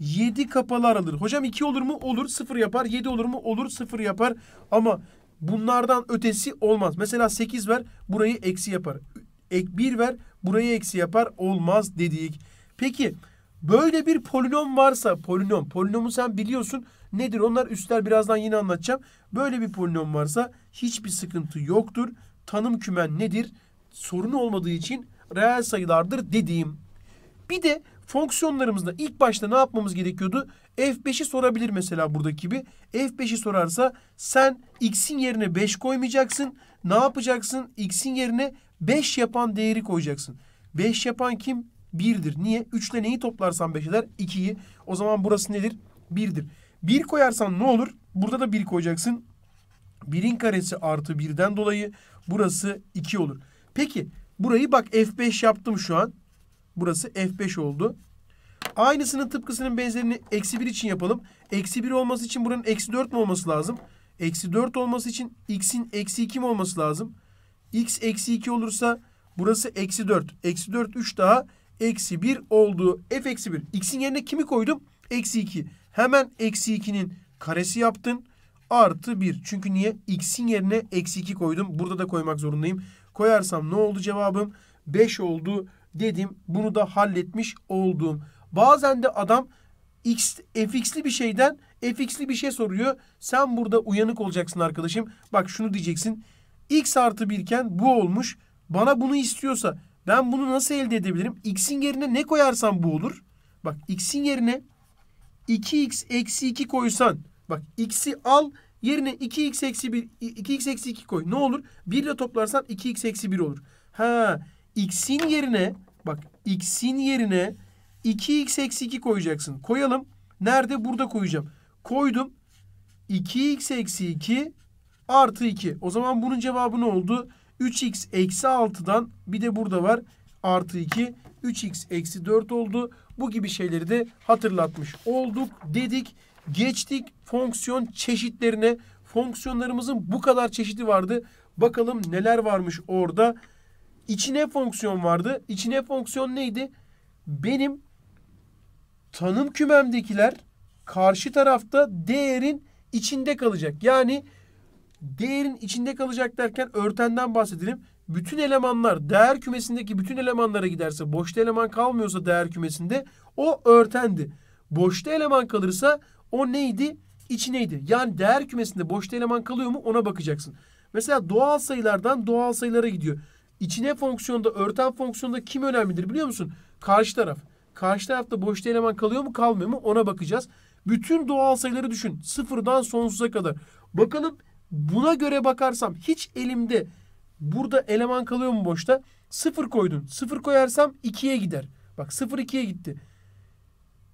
7 kapalı aralığı. Hocam 2 olur mu? Olur. 0 yapar. 7 olur mu? Olur. 0 yapar. Ama bunlardan ötesi olmaz. Mesela 8 ver. Burayı eksi yapar. Ek 1 ver. Burayı eksi yapar. Olmaz dedik. Peki böyle bir polinom varsa polinom. Polinomu sen biliyorsun. Nedir? Onlar üstler birazdan yine anlatacağım. Böyle bir polinom varsa hiçbir sıkıntı yoktur. Tanım kümen nedir? Sorun olmadığı için reel sayılardır dediğim bir de fonksiyonlarımızda ilk başta ne yapmamız gerekiyordu? F5'i sorabilir mesela buradaki gibi. F5'i sorarsa sen x'in yerine 5 koymayacaksın. Ne yapacaksın? X'in yerine 5 yapan değeri koyacaksın. 5 yapan kim? 1'dir. Niye? 3 ile neyi toplarsan 5 eder? 2'yi. O zaman burası nedir? 1'dir. 1 koyarsan ne olur? Burada da 1 koyacaksın. 1'in karesi artı 1'den dolayı burası 2 olur. Peki burayı bak F5 yaptım şu an. Burası F5 oldu. Aynısının tıpkısının benzerini eksi 1 için yapalım. Eksi 1 olması için buranın eksi 4 mi olması lazım? Eksi 4 olması için x'in eksi 2 mi olması lazım? x eksi 2 olursa burası eksi 4. Eksi 4 3 daha eksi 1 oldu. f eksi 1. x'in yerine kimi koydum? Eksi 2. Hemen eksi 2'nin karesi yaptın. Artı 1. Çünkü niye? x'in yerine eksi 2 koydum. Burada da koymak zorundayım. Koyarsam ne oldu cevabım? 5 oldu dedim. Bunu da halletmiş oldum. Bazen de adam X, fx'li bir şeyden fx'li bir şey soruyor. Sen burada uyanık olacaksın arkadaşım. Bak şunu diyeceksin. X artı birken bu olmuş. Bana bunu istiyorsa ben bunu nasıl elde edebilirim? X'in yerine ne koyarsam bu olur. Bak X'in yerine 2X eksi 2 koysan. Bak X'i al yerine 2X eksi 1 2X eksi 2 koy. Ne olur? 1 ile toplarsan 2X eksi 1 olur. Ha x'in yerine bak x'in yerine 2x eksi 2 koyacaksın. Koyalım. Nerede? Burada koyacağım. Koydum. 2x eksi 2 artı 2. O zaman bunun cevabı ne oldu? 3x eksi 6'dan bir de burada var artı 2. 3x eksi 4 oldu. Bu gibi şeyleri de hatırlatmış olduk dedik. Geçtik fonksiyon çeşitlerine. Fonksiyonlarımızın bu kadar çeşidi vardı. Bakalım neler varmış orada. İçine fonksiyon vardı. İçine fonksiyon neydi? Benim tanım kümemdekiler karşı tarafta değerin içinde kalacak. Yani değerin içinde kalacak derken örtenden bahsedelim. Bütün elemanlar değer kümesindeki bütün elemanlara giderse boşta eleman kalmıyorsa değer kümesinde o örtendi. Boşta eleman kalırsa o neydi? İçineydi. Yani değer kümesinde boşta eleman kalıyor mu ona bakacaksın. Mesela doğal sayılardan doğal sayılara gidiyor. İçine fonksiyonda, örten fonksiyonda kim önemlidir biliyor musun? Karşı taraf. Karşı tarafta boşta eleman kalıyor mu kalmıyor mu ona bakacağız. Bütün doğal sayıları düşün. Sıfırdan sonsuza kadar. Bakalım buna göre bakarsam hiç elimde burada eleman kalıyor mu boşta? Sıfır koydum. Sıfır koyarsam ikiye gider. Bak sıfır ikiye gitti.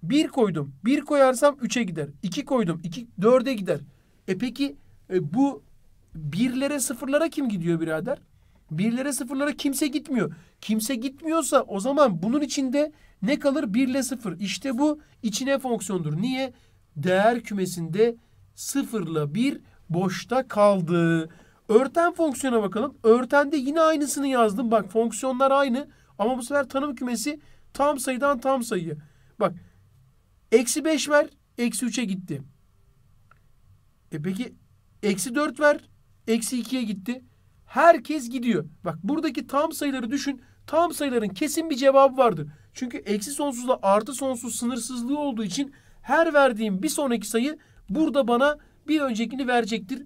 Bir koydum. Bir koyarsam üçe gider. İki koydum. iki dörde gider. E peki e, bu birlere sıfırlara kim gidiyor birader? Birlere sıfırlara kimse gitmiyor. Kimse gitmiyorsa o zaman bunun içinde ne kalır? Birle sıfır. İşte bu içine fonksiyondur. Niye? Değer kümesinde sıfırla bir boşta kaldı. Örten fonksiyona bakalım. Örtende yine aynısını yazdım. Bak fonksiyonlar aynı ama bu sefer tanım kümesi tam sayıdan tam sayı. Bak eksi 5 ver eksi 3'e gitti. E peki eksi 4 ver eksi 2'ye gitti. Herkes gidiyor. Bak buradaki tam sayıları düşün. Tam sayıların kesin bir cevabı vardır. Çünkü eksi sonsuzla artı sonsuz sınırsızlığı olduğu için her verdiğim bir sonraki sayı burada bana bir öncekini verecektir.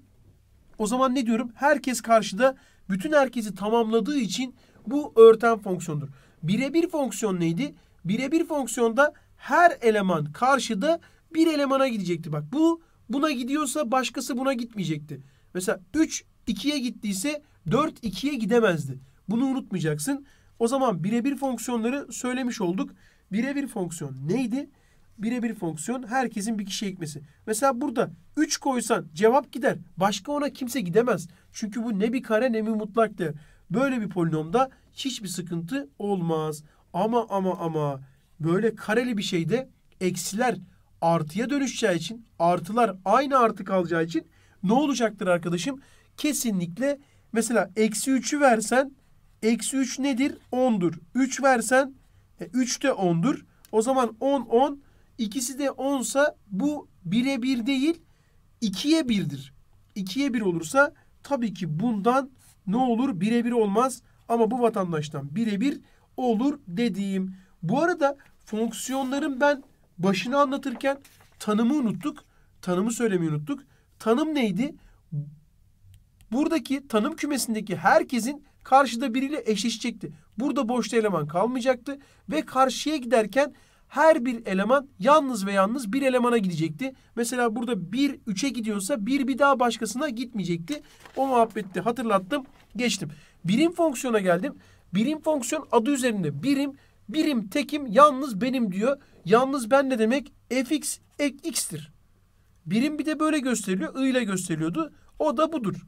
O zaman ne diyorum? Herkes karşıda bütün herkesi tamamladığı için bu örten fonksiyondur. Birebir fonksiyon neydi? Birebir fonksiyonda her eleman karşıda bir elemana gidecekti. Bak bu buna gidiyorsa başkası buna gitmeyecekti. Mesela 3 2'ye gittiyse 4 2'ye gidemezdi. Bunu unutmayacaksın. O zaman birebir fonksiyonları söylemiş olduk. Birebir fonksiyon neydi? Birebir fonksiyon herkesin bir kişi ekmesi. Mesela burada 3 koysan cevap gider. Başka ona kimse gidemez. Çünkü bu ne bir kare ne bir mutlak değer. Böyle bir polinomda hiçbir sıkıntı olmaz. Ama ama ama böyle kareli bir şeyde eksiler artıya dönüşeceği için artılar aynı artı kalacağı için ne olacaktır arkadaşım? Kesinlikle Mesela eksi 3'ü versen eksi 3 nedir? 10'dur. 3 versen 3 e, de 10'dur. O zaman 10 10 ikisi de 10'sa bu 1'e 1 değil 2'ye 1'dir. 2'ye 1 olursa tabii ki bundan ne olur? 1'e 1 olmaz ama bu vatandaştan 1'e 1 olur dediğim. Bu arada fonksiyonların ben başını anlatırken tanımı unuttuk. Tanımı söylemeyi unuttuk. Tanım neydi? buradaki tanım kümesindeki herkesin karşıda biriyle eşleşecekti. Burada boşta eleman kalmayacaktı ve karşıya giderken her bir eleman yalnız ve yalnız bir elemana gidecekti. Mesela burada bir üçe gidiyorsa bir bir daha başkasına gitmeyecekti. O muhabbeti hatırlattım. Geçtim. Birim fonksiyona geldim. Birim fonksiyon adı üzerinde birim, birim, tekim, yalnız benim diyor. Yalnız ben ne demek? fx ek x'tir. Birim bir de böyle gösteriliyor. I ile gösteriliyordu. O da budur.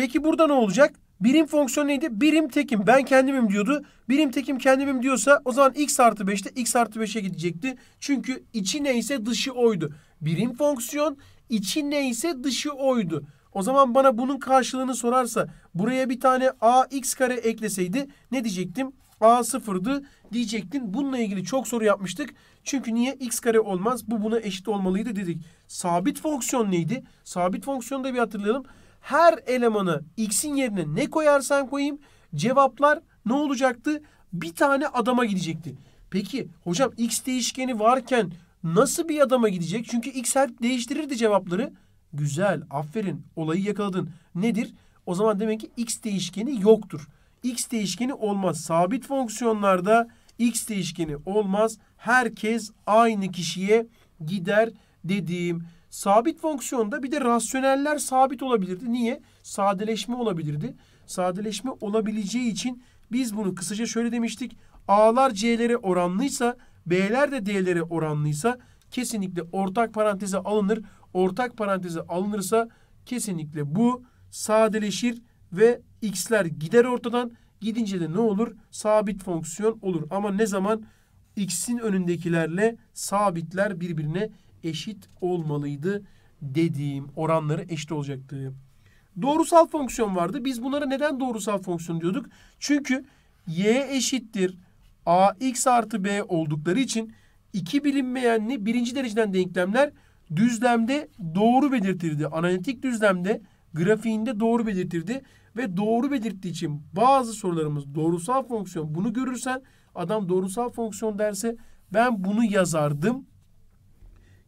Peki burada ne olacak? Birim fonksiyon neydi? Birim tekim. Ben kendimim diyordu. Birim tekim kendimim diyorsa o zaman x artı 5'te x artı 5'e gidecekti. Çünkü içi neyse dışı oydu. Birim fonksiyon içi neyse dışı oydu. O zaman bana bunun karşılığını sorarsa buraya bir tane a x kare ekleseydi ne diyecektim? A sıfırdı diyecektin. Bununla ilgili çok soru yapmıştık. Çünkü niye x kare olmaz? Bu buna eşit olmalıydı dedik. Sabit fonksiyon neydi? Sabit fonksiyonu da bir hatırlayalım her elemanı x'in yerine ne koyarsam koyayım cevaplar ne olacaktı? Bir tane adama gidecekti. Peki hocam x değişkeni varken nasıl bir adama gidecek? Çünkü x her değiştirirdi cevapları. Güzel aferin olayı yakaladın. Nedir? O zaman demek ki x değişkeni yoktur. x değişkeni olmaz. Sabit fonksiyonlarda x değişkeni olmaz. Herkes aynı kişiye gider dediğim Sabit fonksiyonda bir de rasyoneller sabit olabilirdi. Niye? Sadeleşme olabilirdi. Sadeleşme olabileceği için biz bunu kısaca şöyle demiştik. A'lar C'lere oranlıysa, B'ler de D'lere oranlıysa kesinlikle ortak paranteze alınır. Ortak paranteze alınırsa kesinlikle bu sadeleşir ve x'ler gider ortadan. Gidince de ne olur? Sabit fonksiyon olur. Ama ne zaman x'in önündekilerle sabitler birbirine eşit olmalıydı dediğim oranları eşit olacaktı. Doğrusal fonksiyon vardı. Biz bunlara neden doğrusal fonksiyon diyorduk? Çünkü y eşittir ax artı b oldukları için iki bilinmeyenli birinci dereceden denklemler düzlemde doğru belirtirdi. Analitik düzlemde grafiğinde doğru belirtirdi ve doğru belirttiği için bazı sorularımız doğrusal fonksiyon bunu görürsen adam doğrusal fonksiyon derse ben bunu yazardım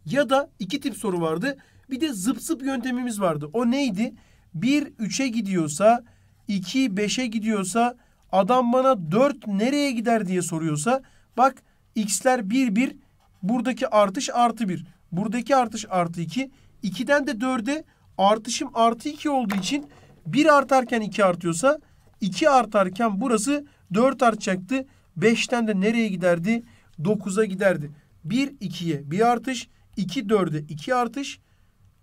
ya da iki tip soru vardı. Bir de zıp zıp yöntemimiz vardı. O neydi? 1 3'e gidiyorsa, 2 5'e gidiyorsa, adam bana 4 nereye gider diye soruyorsa bak x'ler 1 1 buradaki artış artı 1. Buradaki artış artı 2. 2'den de 4'e artışım artı 2 olduğu için 1 artarken 2 artıyorsa 2 artarken burası 4 artacaktı. 5'ten de nereye giderdi? 9'a giderdi. 1 2'ye bir artış, 2 4'e 2 artış.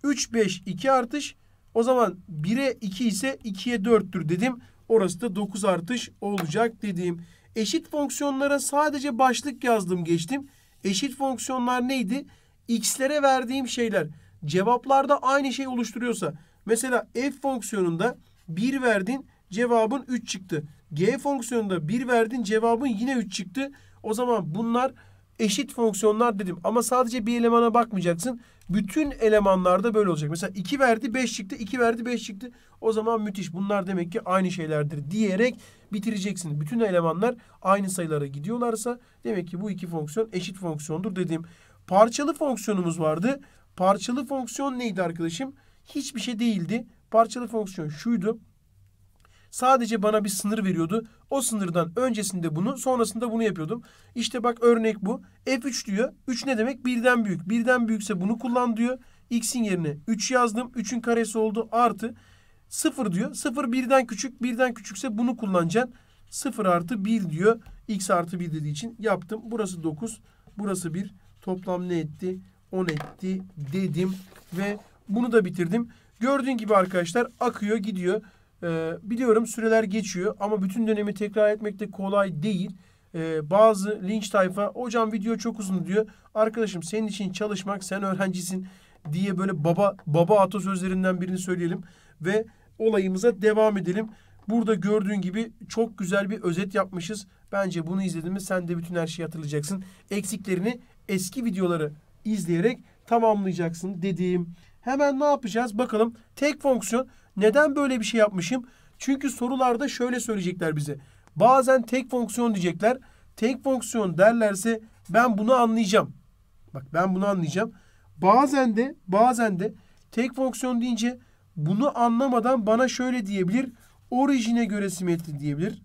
3 5 2 artış. O zaman 1'e 2 ise 2'ye 4'tür dedim. Orası da 9 artış olacak dediğim. Eşit fonksiyonlara sadece başlık yazdım geçtim. Eşit fonksiyonlar neydi? X'lere verdiğim şeyler. Cevaplarda aynı şey oluşturuyorsa. Mesela f fonksiyonunda 1 verdin cevabın 3 çıktı. G fonksiyonunda 1 verdin cevabın yine 3 çıktı. O zaman bunlar eşit fonksiyonlar dedim. Ama sadece bir elemana bakmayacaksın. Bütün elemanlarda böyle olacak. Mesela 2 verdi 5 çıktı, 2 verdi 5 çıktı. O zaman müthiş. Bunlar demek ki aynı şeylerdir diyerek bitireceksin. Bütün elemanlar aynı sayılara gidiyorlarsa demek ki bu iki fonksiyon eşit fonksiyondur dediğim. Parçalı fonksiyonumuz vardı. Parçalı fonksiyon neydi arkadaşım? Hiçbir şey değildi. Parçalı fonksiyon şuydu. Sadece bana bir sınır veriyordu. O sınırdan öncesinde bunu sonrasında bunu yapıyordum. İşte bak örnek bu. F3 diyor. 3 ne demek? Birden büyük. Birden büyükse bunu kullan diyor. X'in yerine 3 yazdım. 3'ün karesi oldu. Artı 0 diyor. 0 birden küçük. Birden küçükse bunu kullanacaksın. 0 artı 1 diyor. X artı 1 dediği için yaptım. Burası 9. Burası 1. Toplam ne etti? 10 etti dedim. Ve bunu da bitirdim. Gördüğün gibi arkadaşlar akıyor gidiyor. Ee, biliyorum süreler geçiyor ama bütün dönemi tekrar etmek de kolay değil. Ee, bazı linç tayfa hocam video çok uzun diyor. Arkadaşım senin için çalışmak sen öğrencisin diye böyle baba baba atasözlerinden birini söyleyelim ve olayımıza devam edelim. Burada gördüğün gibi çok güzel bir özet yapmışız. Bence bunu izlediğimiz sen de bütün her şeyi hatırlayacaksın. Eksiklerini eski videoları izleyerek tamamlayacaksın dediğim. Hemen ne yapacağız bakalım. Tek fonksiyon neden böyle bir şey yapmışım? Çünkü sorularda şöyle söyleyecekler bize. Bazen tek fonksiyon diyecekler. Tek fonksiyon derlerse ben bunu anlayacağım. Bak ben bunu anlayacağım. Bazen de bazen de tek fonksiyon deyince bunu anlamadan bana şöyle diyebilir. Orijine göre simetri diyebilir.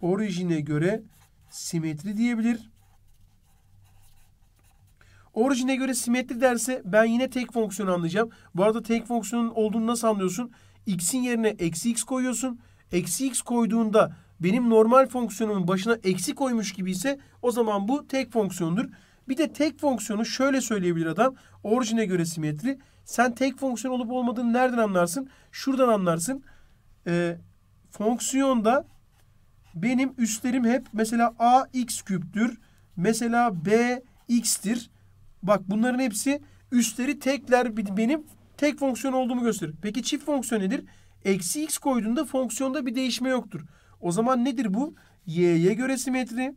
Orijine göre simetri diyebilir. Orijine göre simetri derse ben yine tek fonksiyon anlayacağım. Bu arada tek fonksiyonun olduğunu nasıl anlıyorsun? x'in yerine eksi x koyuyorsun. Eksi x koyduğunda benim normal fonksiyonumun başına eksi koymuş gibi ise o zaman bu tek fonksiyondur. Bir de tek fonksiyonu şöyle söyleyebilir adam. Orijine göre simetri. Sen tek fonksiyon olup olmadığını nereden anlarsın? Şuradan anlarsın. Ee, fonksiyonda benim üstlerim hep mesela a x küptür. Mesela b x'tir. Bak bunların hepsi üstleri tekler benim tek fonksiyon olduğumu gösterir. Peki çift fonksiyon nedir? Eksi x koyduğunda fonksiyonda bir değişme yoktur. O zaman nedir bu? y'ye göre simetri.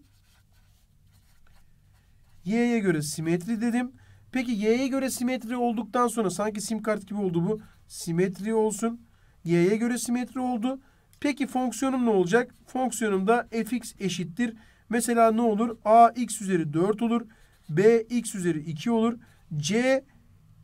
y'ye göre simetri dedim. Peki y'ye göre simetri olduktan sonra sanki sim kart gibi oldu bu. Simetri olsun. y'ye göre simetri oldu. Peki fonksiyonum ne olacak? Fonksiyonum da fx eşittir. Mesela ne olur? A x üzeri 4 olur. B x üzeri 2 olur. c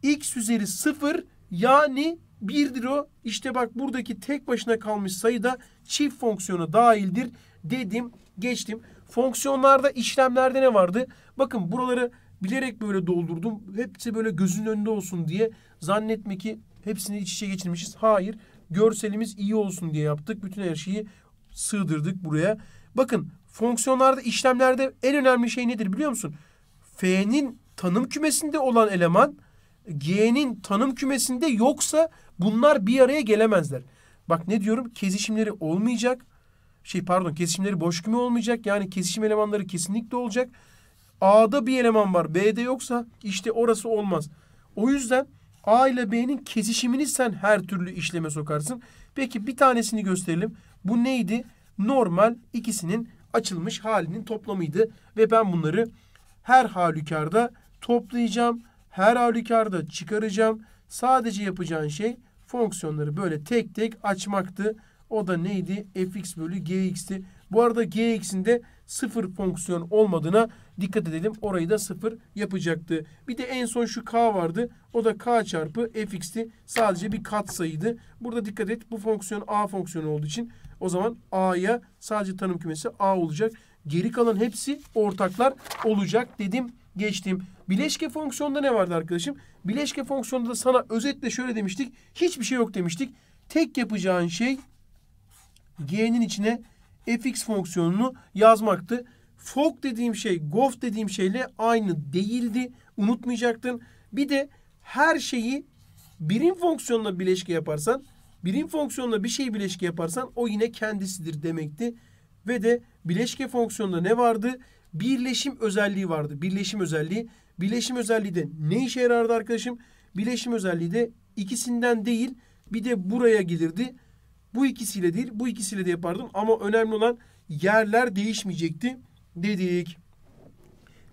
x üzeri 0 yani 1'dir o. İşte bak buradaki tek başına kalmış sayı da çift fonksiyona dahildir dedim geçtim. Fonksiyonlarda işlemlerde ne vardı? Bakın buraları bilerek böyle doldurdum. Hepsi böyle gözün önünde olsun diye zannetme ki hepsini iç içe geçirmişiz. Hayır. Görselimiz iyi olsun diye yaptık. Bütün her şeyi sığdırdık buraya. Bakın fonksiyonlarda işlemlerde en önemli şey nedir biliyor musun? F'nin tanım kümesinde olan eleman G'nin tanım kümesinde yoksa bunlar bir araya gelemezler. Bak ne diyorum? Kesişimleri olmayacak. Şey pardon kesişimleri boş küme olmayacak. Yani kesişim elemanları kesinlikle olacak. A'da bir eleman var. B'de yoksa işte orası olmaz. O yüzden A ile B'nin kesişimini sen her türlü işleme sokarsın. Peki bir tanesini gösterelim. Bu neydi? Normal ikisinin açılmış halinin toplamıydı. Ve ben bunları her halükarda toplayacağım. Her halükarda çıkaracağım. Sadece yapacağın şey fonksiyonları böyle tek tek açmaktı. O da neydi? fx bölü gx'ti. Bu arada gx'in de sıfır fonksiyon olmadığına dikkat edelim. Orayı da sıfır yapacaktı. Bir de en son şu k vardı. O da k çarpı fx'ti. Sadece bir kat sayıydı. Burada dikkat et bu fonksiyon a fonksiyonu olduğu için o zaman a'ya sadece tanım kümesi a olacak. Geri kalan hepsi ortaklar olacak dedim geçtim. Bileşke fonksiyonda ne vardı arkadaşım? Bileşke fonksiyonda da sana özetle şöyle demiştik. Hiçbir şey yok demiştik. Tek yapacağın şey g'nin içine fx fonksiyonunu yazmaktı. Fog dediğim şey, gof dediğim şeyle aynı değildi. Unutmayacaktın. Bir de her şeyi birim fonksiyonla bileşke yaparsan, birim fonksiyonla bir şey bileşke yaparsan o yine kendisidir demekti. Ve de bileşke fonksiyonda ne vardı? birleşim özelliği vardı. Birleşim özelliği. Birleşim özelliği de ne işe yarardı arkadaşım? Birleşim özelliği de ikisinden değil bir de buraya gelirdi. Bu ikisiyle değil bu ikisiyle de yapardım ama önemli olan yerler değişmeyecekti dedik.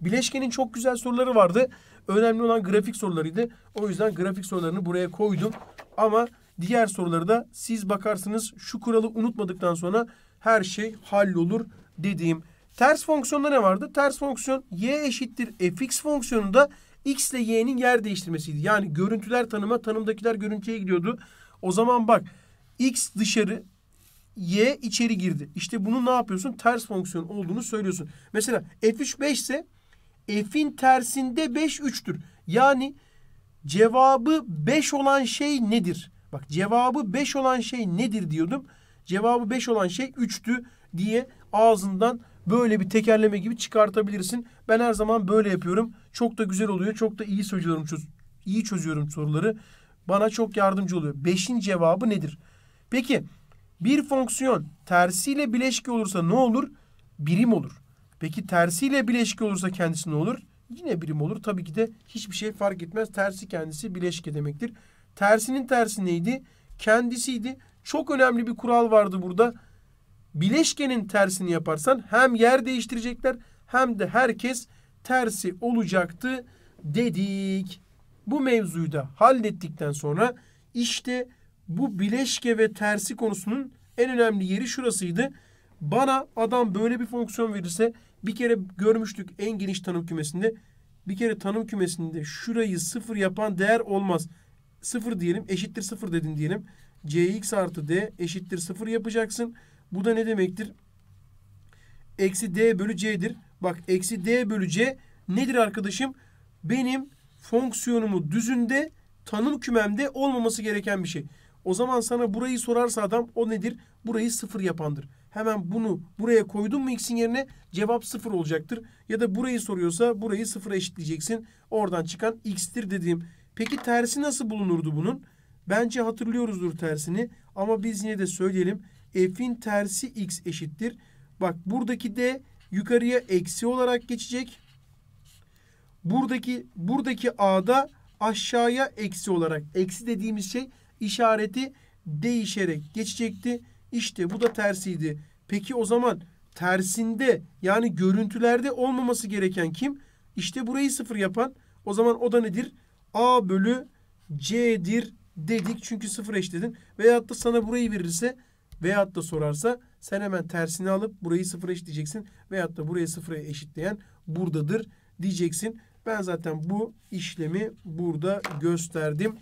Bileşkenin çok güzel soruları vardı. Önemli olan grafik sorularıydı. O yüzden grafik sorularını buraya koydum. Ama diğer soruları da siz bakarsınız. Şu kuralı unutmadıktan sonra her şey hallolur dediğim Ters fonksiyonda ne vardı? Ters fonksiyon y eşittir fx fonksiyonunda x ile y'nin yer değiştirmesiydi. Yani görüntüler tanıma, tanımdakiler görüntüye gidiyordu. O zaman bak x dışarı, y içeri girdi. İşte bunu ne yapıyorsun? Ters fonksiyon olduğunu söylüyorsun. Mesela f3 5 ise f'in tersinde 5 3'tür. Yani cevabı 5 olan şey nedir? Bak cevabı 5 olan şey nedir diyordum. Cevabı 5 olan şey 3'tü diye ağzından böyle bir tekerleme gibi çıkartabilirsin. Ben her zaman böyle yapıyorum. Çok da güzel oluyor. Çok da iyi çözüyorum, iyi çözüyorum soruları. Bana çok yardımcı oluyor. Beşin cevabı nedir? Peki bir fonksiyon tersiyle bileşki olursa ne olur? Birim olur. Peki tersiyle bileşki olursa kendisi ne olur? Yine birim olur. Tabii ki de hiçbir şey fark etmez. Tersi kendisi bileşke demektir. Tersinin tersi neydi? Kendisiydi. Çok önemli bir kural vardı burada bileşkenin tersini yaparsan hem yer değiştirecekler hem de herkes tersi olacaktı dedik. Bu mevzuyu da hallettikten sonra işte bu bileşke ve tersi konusunun en önemli yeri şurasıydı. Bana adam böyle bir fonksiyon verirse bir kere görmüştük en geniş tanım kümesinde. Bir kere tanım kümesinde şurayı sıfır yapan değer olmaz. Sıfır diyelim eşittir sıfır dedin diyelim. cx artı d eşittir sıfır yapacaksın. Bu da ne demektir? Eksi d bölü c'dir. Bak eksi d bölü c nedir arkadaşım? Benim fonksiyonumu düzünde tanım kümemde olmaması gereken bir şey. O zaman sana burayı sorarsa adam o nedir? Burayı sıfır yapandır. Hemen bunu buraya koydun mu x'in yerine cevap sıfır olacaktır. Ya da burayı soruyorsa burayı sıfıra eşitleyeceksin. Oradan çıkan x'tir dediğim. Peki tersi nasıl bulunurdu bunun? Bence hatırlıyoruzdur tersini ama biz yine de söyleyelim f'in tersi x eşittir. Bak buradaki d yukarıya eksi olarak geçecek. Buradaki buradaki a da aşağıya eksi olarak eksi dediğimiz şey işareti değişerek geçecekti. İşte bu da tersiydi. Peki o zaman tersinde yani görüntülerde olmaması gereken kim? İşte burayı sıfır yapan. O zaman o da nedir? A bölü C'dir dedik. Çünkü sıfır eşledin. Veyahut da sana burayı verirse Veyahut da sorarsa sen hemen tersini alıp burayı sıfıra eşitleyeceksin. Veyahut da burayı sıfıra eşitleyen buradadır diyeceksin. Ben zaten bu işlemi burada gösterdim.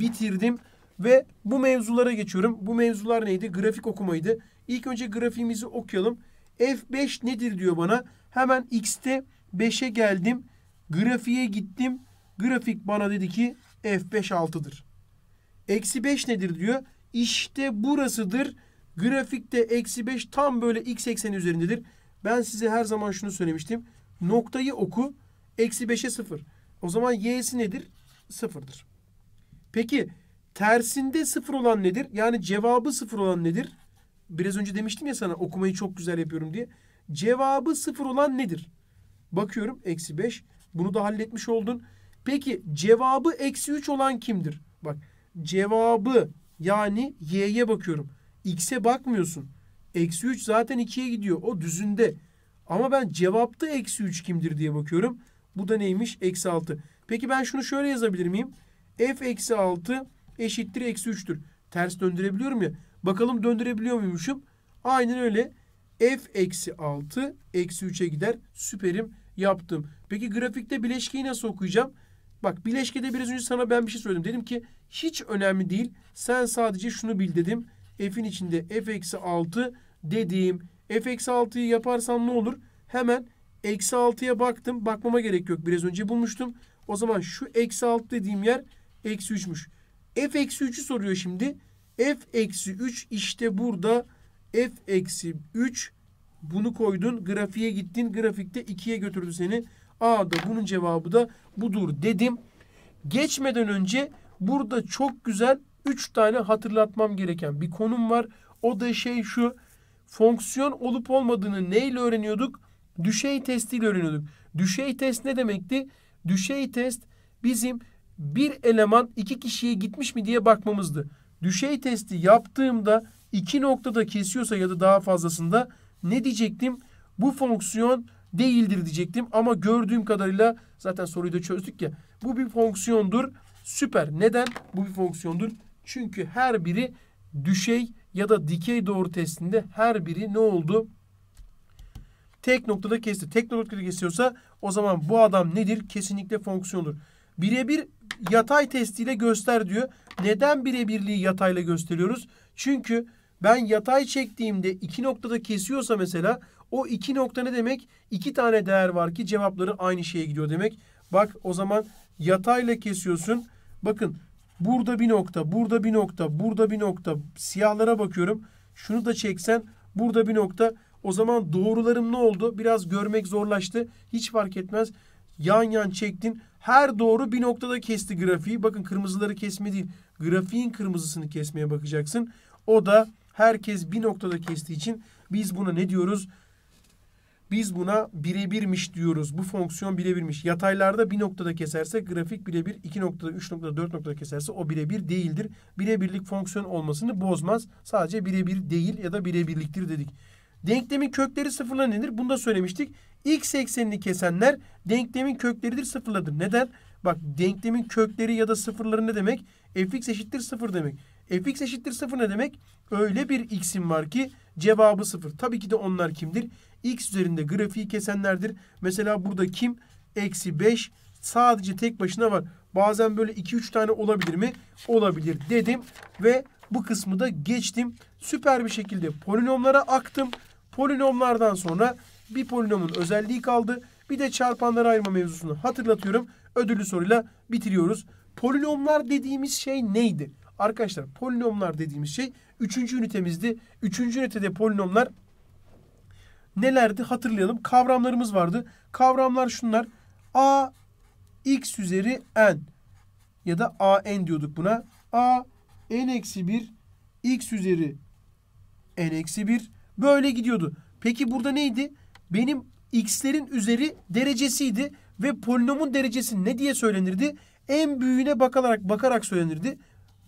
Bitirdim ve bu mevzulara geçiyorum. Bu mevzular neydi? Grafik okumaydı. İlk önce grafiğimizi okuyalım. F5 nedir diyor bana. Hemen X'te 5'e geldim. Grafiğe gittim. Grafik bana dedi ki F5 6'dır. Eksi 5 nedir diyor. İşte burasıdır. Grafikte eksi 5 tam böyle x ekseni üzerindedir. Ben size her zaman şunu söylemiştim. Noktayı oku. Eksi 5'e 0. O zaman y'si nedir? 0'dır. Peki tersinde 0 olan nedir? Yani cevabı 0 olan nedir? Biraz önce demiştim ya sana okumayı çok güzel yapıyorum diye. Cevabı 0 olan nedir? Bakıyorum eksi 5. Bunu da halletmiş oldun. Peki cevabı eksi 3 olan kimdir? Bak cevabı yani y'ye bakıyorum. X'e bakmıyorsun. Eksi 3 zaten 2'ye gidiyor. O düzünde. Ama ben cevapta eksi 3 kimdir diye bakıyorum. Bu da neymiş? Eksi 6. Peki ben şunu şöyle yazabilir miyim? F eksi 6 eşittir eksi 3'tür. Ters döndürebiliyorum ya. Bakalım döndürebiliyor muymuşum? Aynen öyle. F eksi 6 eksi 3'e gider. Süperim yaptım. Peki grafikte bileşkeyi nasıl okuyacağım? Bak bileşkede biraz önce sana ben bir şey söyledim. Dedim ki hiç önemli değil. Sen sadece şunu bil dedim f'in içinde f eksi 6 dediğim f eksi 6'yı yaparsam ne olur? Hemen eksi 6'ya baktım. Bakmama gerek yok. Biraz önce bulmuştum. O zaman şu eksi 6 dediğim yer eksi 3'müş. f eksi 3'ü soruyor şimdi. f eksi 3 işte burada f eksi 3 bunu koydun. Grafiğe gittin. Grafikte 2'ye götürdü seni. A da bunun cevabı da budur dedim. Geçmeden önce burada çok güzel üç tane hatırlatmam gereken bir konum var. O da şey şu. Fonksiyon olup olmadığını neyle öğreniyorduk? Düşey testiyle öğreniyorduk. Düşey test ne demekti? Düşey test bizim bir eleman iki kişiye gitmiş mi diye bakmamızdı. Düşey testi yaptığımda iki noktada kesiyorsa ya da daha fazlasında ne diyecektim? Bu fonksiyon değildir diyecektim ama gördüğüm kadarıyla zaten soruyu da çözdük ya. Bu bir fonksiyondur. Süper. Neden? Bu bir fonksiyondur. Çünkü her biri düşey ya da dikey doğru testinde her biri ne oldu? Tek noktada kesti. Tek noktada kesiyorsa o zaman bu adam nedir? Kesinlikle fonksiyondur. Birebir yatay testiyle göster diyor. Neden birebirliği yatayla gösteriyoruz? Çünkü ben yatay çektiğimde iki noktada kesiyorsa mesela o iki nokta ne demek? İki tane değer var ki cevapları aynı şeye gidiyor demek. Bak o zaman yatayla kesiyorsun. Bakın Burada bir nokta, burada bir nokta, burada bir nokta. Siyahlara bakıyorum. Şunu da çeksen burada bir nokta. O zaman doğrularım ne oldu? Biraz görmek zorlaştı. Hiç fark etmez. Yan yan çektin. Her doğru bir noktada kesti grafiği. Bakın kırmızıları kesme değil. Grafiğin kırmızısını kesmeye bakacaksın. O da herkes bir noktada kestiği için biz buna ne diyoruz? Biz buna birebirmiş diyoruz. Bu fonksiyon birebirmiş. Yataylarda bir noktada keserse grafik birebir iki noktada, üç noktada, dört noktada keserse o birebir değildir. Birebirlik fonksiyon olmasını bozmaz. Sadece birebir değil ya da birebirliktir dedik. Denklemin kökleri sıfırla nedir? Bunu da söylemiştik. X eksenini kesenler denklemin kökleridir sıfırladır. Neden? Bak denklemin kökleri ya da sıfırları ne demek? fx eşittir sıfır demek. fx eşittir sıfır ne demek? Öyle bir x'im var ki cevabı sıfır. Tabii ki de onlar kimdir? x üzerinde grafiği kesenlerdir. Mesela burada kim? Eksi 5 sadece tek başına var. Bazen böyle 2-3 tane olabilir mi? Olabilir dedim ve bu kısmı da geçtim. Süper bir şekilde polinomlara aktım. Polinomlardan sonra bir polinomun özelliği kaldı. Bir de çarpanlara ayırma mevzusunu hatırlatıyorum. Ödüllü soruyla bitiriyoruz. Polinomlar dediğimiz şey neydi? Arkadaşlar polinomlar dediğimiz şey 3. ünitemizdi. 3. ünitede polinomlar nelerdi hatırlayalım. Kavramlarımız vardı. Kavramlar şunlar. A x üzeri n ya da a n diyorduk buna. A n eksi 1 x üzeri n eksi 1 böyle gidiyordu. Peki burada neydi? Benim x'lerin üzeri derecesiydi ve polinomun derecesi ne diye söylenirdi? En büyüğüne bakarak bakarak söylenirdi.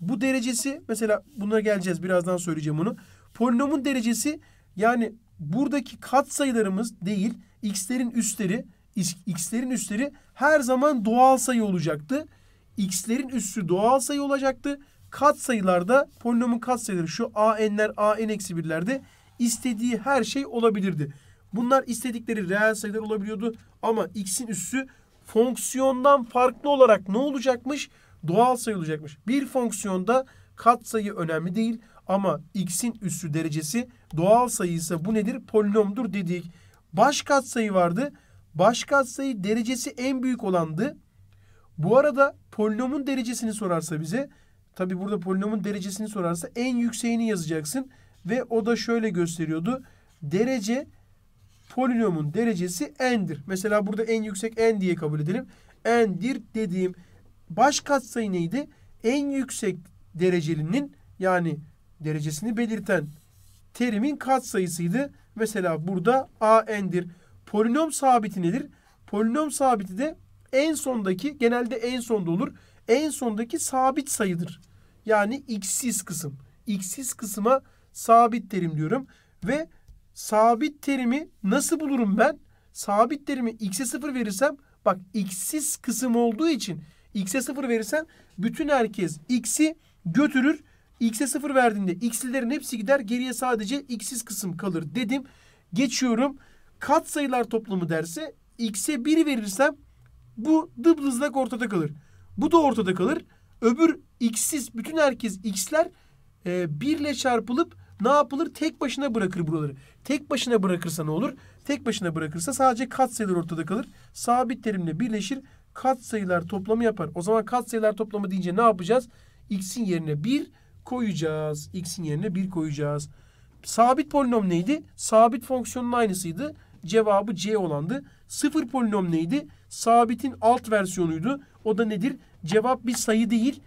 Bu derecesi mesela buna geleceğiz birazdan söyleyeceğim onu. Polinomun derecesi yani buradaki kat sayılarımız değil x'lerin üstleri x'lerin üstleri her zaman doğal sayı olacaktı. x'lerin üssü doğal sayı olacaktı. Kat sayılarda polinomun kat sayıları şu a n'ler a n eksi birlerde istediği her şey olabilirdi. Bunlar istedikleri reel sayılar olabiliyordu ama x'in üssü fonksiyondan farklı olarak ne olacakmış? Doğal sayı olacakmış. Bir fonksiyonda katsayı önemli değil. Ama x'in üssü derecesi doğal sayı ise bu nedir? Polinomdur dedik. Baş katsayı vardı. Baş katsayı derecesi en büyük olandı. Bu arada polinomun derecesini sorarsa bize tabi burada polinomun derecesini sorarsa en yükseğini yazacaksın ve o da şöyle gösteriyordu. Derece polinomun derecesi n'dir. Mesela burada en yüksek n diye kabul edelim. n'dir dediğim baş katsayı neydi? En yüksek derecelinin yani derecesini belirten terimin katsayısıydı. Mesela burada AN'dir. Polinom sabiti nedir? Polinom sabiti de en sondaki genelde en sonda olur. En sondaki sabit sayıdır. Yani x'siz kısım. X'siz kısma sabit terim diyorum. Ve sabit terimi nasıl bulurum ben? Sabit terimi x'e 0 verirsem bak x'siz kısım olduğu için x'e 0 verirsen bütün herkes x'i götürür X'e 0 verdiğinde x'lilerin hepsi gider. Geriye sadece x'siz kısım kalır dedim. Geçiyorum. Kat sayılar toplamı derse x'e 1 verirsem bu dıblızlak ortada kalır. Bu da ortada kalır. Öbür x'siz bütün herkes x'ler e, ile çarpılıp ne yapılır? Tek başına bırakır buraları. Tek başına bırakırsa ne olur? Tek başına bırakırsa sadece kat sayılar ortada kalır. Sabit terimle birleşir. kat sayılar toplamı yapar. O zaman kat sayılar toplamı deyince ne yapacağız? X'in yerine 1, koyacağız. X'in yerine 1 koyacağız. Sabit polinom neydi? Sabit fonksiyonun aynısıydı. Cevabı C olandı. Sıfır polinom neydi? Sabitin alt versiyonuydu. O da nedir? Cevap bir sayı değil.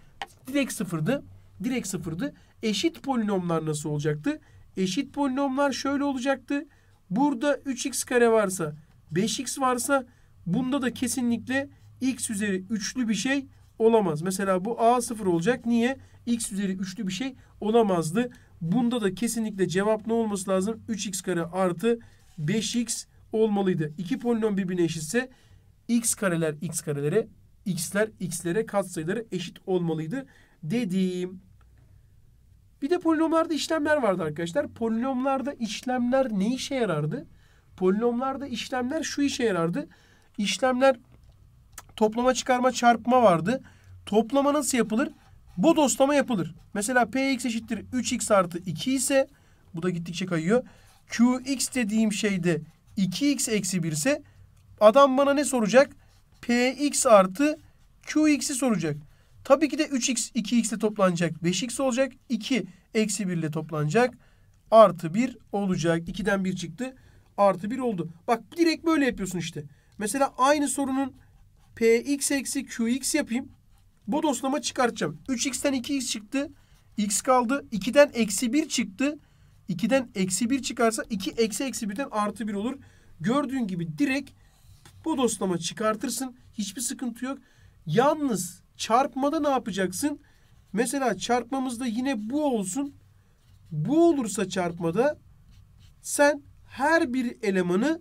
Direkt sıfırdı. Direkt sıfırdı. Eşit polinomlar nasıl olacaktı? Eşit polinomlar şöyle olacaktı. Burada 3x kare varsa 5x varsa bunda da kesinlikle x üzeri üçlü bir şey olamaz. Mesela bu a sıfır olacak. Niye? x üzeri 3'lü bir şey olamazdı. Bunda da kesinlikle cevap ne olması lazım? 3x kare artı 5x olmalıydı. İki polinom birbirine eşitse x kareler x karelere, x'ler x'lere katsayıları eşit olmalıydı dediğim. Bir de polinomlarda işlemler vardı arkadaşlar. Polinomlarda işlemler ne işe yarardı? Polinomlarda işlemler şu işe yarardı. İşlemler toplama, çıkarma, çarpma vardı. Toplama nasıl yapılır? Bu dostlama yapılır. Mesela px eşittir 3x artı 2 ise bu da gittikçe kayıyor. qx dediğim şeyde 2x eksi 1 ise adam bana ne soracak? px artı qx'i soracak. Tabii ki de 3x 2x ile toplanacak. 5x olacak. 2 eksi 1 ile toplanacak. Artı 1 olacak. 2'den 1 çıktı. Artı 1 oldu. Bak direkt böyle yapıyorsun işte. Mesela aynı sorunun px eksi qx yapayım. Bu doslama çıkartacağım. 3x'ten 2x çıktı. x kaldı. 2'den eksi 1 çıktı. 2'den eksi 1 çıkarsa 2 eksi eksi 1'den artı 1 olur. Gördüğün gibi direkt bu doslama çıkartırsın. Hiçbir sıkıntı yok. Yalnız çarpmada ne yapacaksın? Mesela çarpmamızda yine bu olsun. Bu olursa çarpmada sen her bir elemanı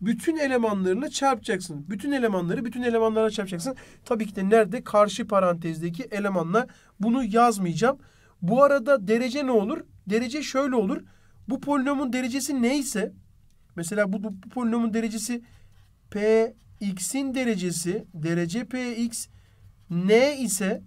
bütün elemanlarını çarpacaksın. Bütün elemanları bütün elemanlara çarpacaksın. Tabii ki de nerede? Karşı parantezdeki elemanla bunu yazmayacağım. Bu arada derece ne olur? Derece şöyle olur. Bu polinomun derecesi neyse mesela bu, bu, bu polinomun derecesi px'in derecesi derece px n ise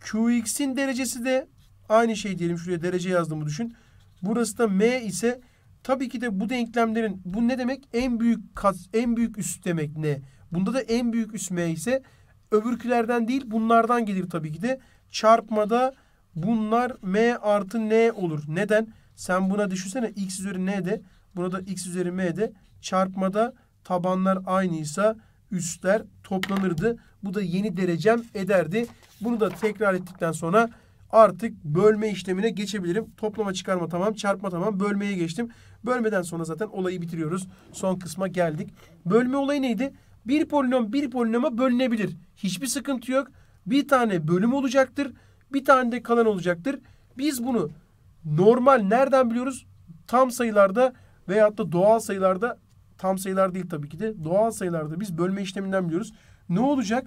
qx'in derecesi de aynı şey diyelim şuraya derece yazdığımı düşün. Burası da m ise Tabii ki de bu denklemlerin bu ne demek? En büyük kas, en büyük üst demek ne? Bunda da en büyük üst m ise öbürkülerden değil bunlardan gelir tabii ki de. Çarpmada bunlar m artı n olur. Neden? Sen buna düşünsene x üzeri n de buna da x üzeri m de çarpmada tabanlar aynıysa üstler toplanırdı. Bu da yeni derecem ederdi. Bunu da tekrar ettikten sonra artık bölme işlemine geçebilirim. Toplama çıkarma tamam, çarpma tamam, bölmeye geçtim. Bölmeden sonra zaten olayı bitiriyoruz. Son kısma geldik. Bölme olayı neydi? Bir polinom bir polinoma bölünebilir. Hiçbir sıkıntı yok. Bir tane bölüm olacaktır. Bir tane de kalan olacaktır. Biz bunu normal nereden biliyoruz? Tam sayılarda veyahut da doğal sayılarda tam sayılar değil tabii ki de doğal sayılarda biz bölme işleminden biliyoruz. Ne olacak?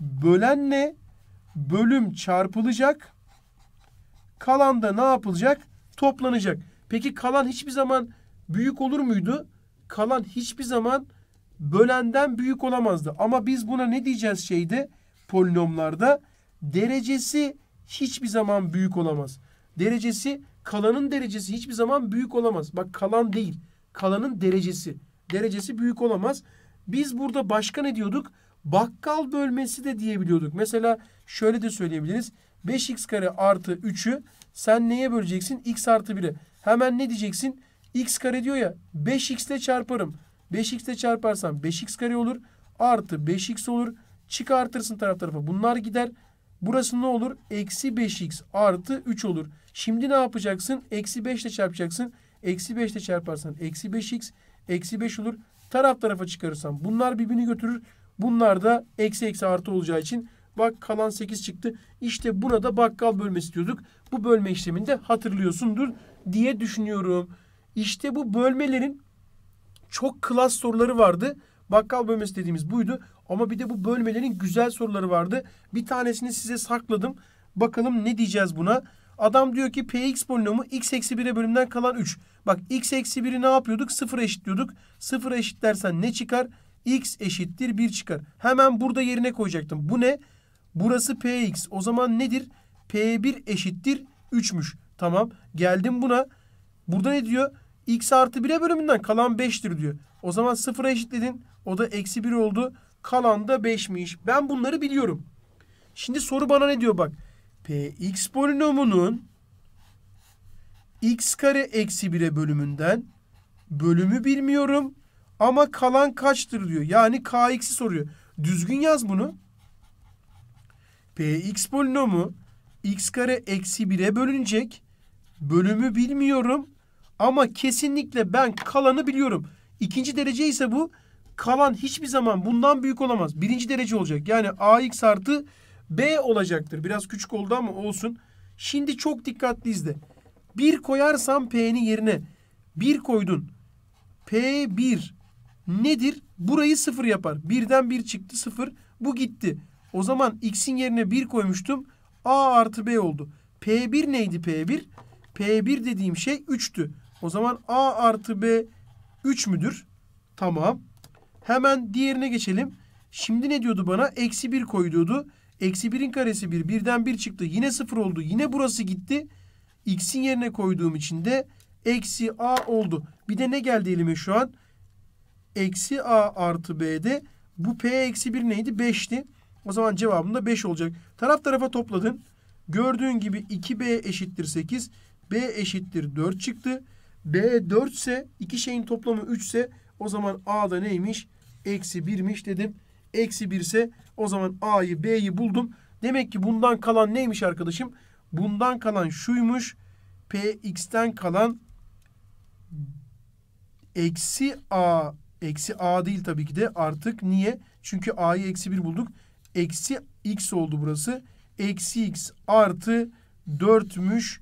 Bölenle bölüm çarpılacak. Kalan da ne yapılacak? Toplanacak. Peki kalan hiçbir zaman büyük olur muydu? Kalan hiçbir zaman bölenden büyük olamazdı. Ama biz buna ne diyeceğiz şeyde polinomlarda? Derecesi hiçbir zaman büyük olamaz. Derecesi kalanın derecesi hiçbir zaman büyük olamaz. Bak kalan değil. Kalanın derecesi. Derecesi büyük olamaz. Biz burada başka ne diyorduk? Bakkal bölmesi de diyebiliyorduk. Mesela şöyle de söyleyebiliriz. 5x kare artı 3'ü sen neye böleceksin? x artı 1'e. Hemen ne diyeceksin? X kare diyor ya 5x ile çarparım. 5x ile çarparsam 5x kare olur. Artı 5x olur. Çıkartırsın taraf tarafa. Bunlar gider. Burası ne olur? Eksi 5x artı 3 olur. Şimdi ne yapacaksın? Eksi 5 ile çarpacaksın. Eksi 5 ile çarparsan eksi 5x. Eksi 5 olur. Taraf tarafa çıkarırsan bunlar birbirini götürür. Bunlar da eksi eksi artı olacağı için bak kalan 8 çıktı. İşte burada bakkal bölmesi diyorduk. Bu bölme işleminde hatırlıyorsundur diye düşünüyorum. İşte bu bölmelerin çok klas soruları vardı. Bakkal bölmesi dediğimiz buydu. Ama bir de bu bölmelerin güzel soruları vardı. Bir tanesini size sakladım. Bakalım ne diyeceğiz buna. Adam diyor ki px polinomu x eksi 1'e bölümden kalan 3. Bak x eksi 1'i ne yapıyorduk? 0 eşitliyorduk. 0 eşitlersen ne çıkar? x eşittir 1 çıkar. Hemen burada yerine koyacaktım. Bu ne? Burası px. O zaman nedir? p1 eşittir 3'müş. Tamam. Geldim buna. Burada ne diyor? X artı 1'e bölümünden kalan 5'tir diyor. O zaman 0'a eşitledin. O da eksi 1 oldu. Kalan da 5'miş. Ben bunları biliyorum. Şimdi soru bana ne diyor bak. Px polinomunun x kare eksi 1'e bölümünden bölümü bilmiyorum ama kalan kaçtır diyor. Yani kx'i soruyor. Düzgün yaz bunu. Px polinomu x kare eksi 1'e bölünecek. Bölümü bilmiyorum ama kesinlikle ben kalanı biliyorum. İkinci derece ise bu kalan hiçbir zaman bundan büyük olamaz. Birinci derece olacak. Yani AX artı B olacaktır. Biraz küçük oldu ama olsun. Şimdi çok dikkatli izle. 1 koyarsam P'nin yerine 1 koydun. P1 nedir? Burayı 0 yapar. 1'den 1 çıktı 0. Bu gitti. O zaman x'in yerine 1 koymuştum. A artı B oldu. P1 neydi P1? P1 dediğim şey 3'tü. O zaman A artı B 3 müdür? Tamam. Hemen diğerine geçelim. Şimdi ne diyordu bana? Eksi 1 koy diyordu. Eksi 1'in karesi 1. Bir. 1'den 1 çıktı. Yine 0 oldu. Yine burası gitti. X'in yerine koyduğum için de eksi A oldu. Bir de ne geldi elime şu an? Eksi A artı B'de. Bu P eksi 1 neydi? 5'ti. O zaman cevabım da 5 olacak. Taraf tarafa topladın. Gördüğün gibi 2B eşittir 8. B eşittir 4 çıktı. B 4 ise iki şeyin toplamı 3 ise o zaman A da neymiş? Eksi 1'miş dedim. Eksi 1 ise o zaman A'yı B'yi buldum. Demek ki bundan kalan neymiş arkadaşım? Bundan kalan şuymuş. PX'ten kalan eksi A eksi A değil tabii ki de artık niye? Çünkü A'yı eksi 1 bulduk. Eksi X oldu burası. Eksi X artı 4'müş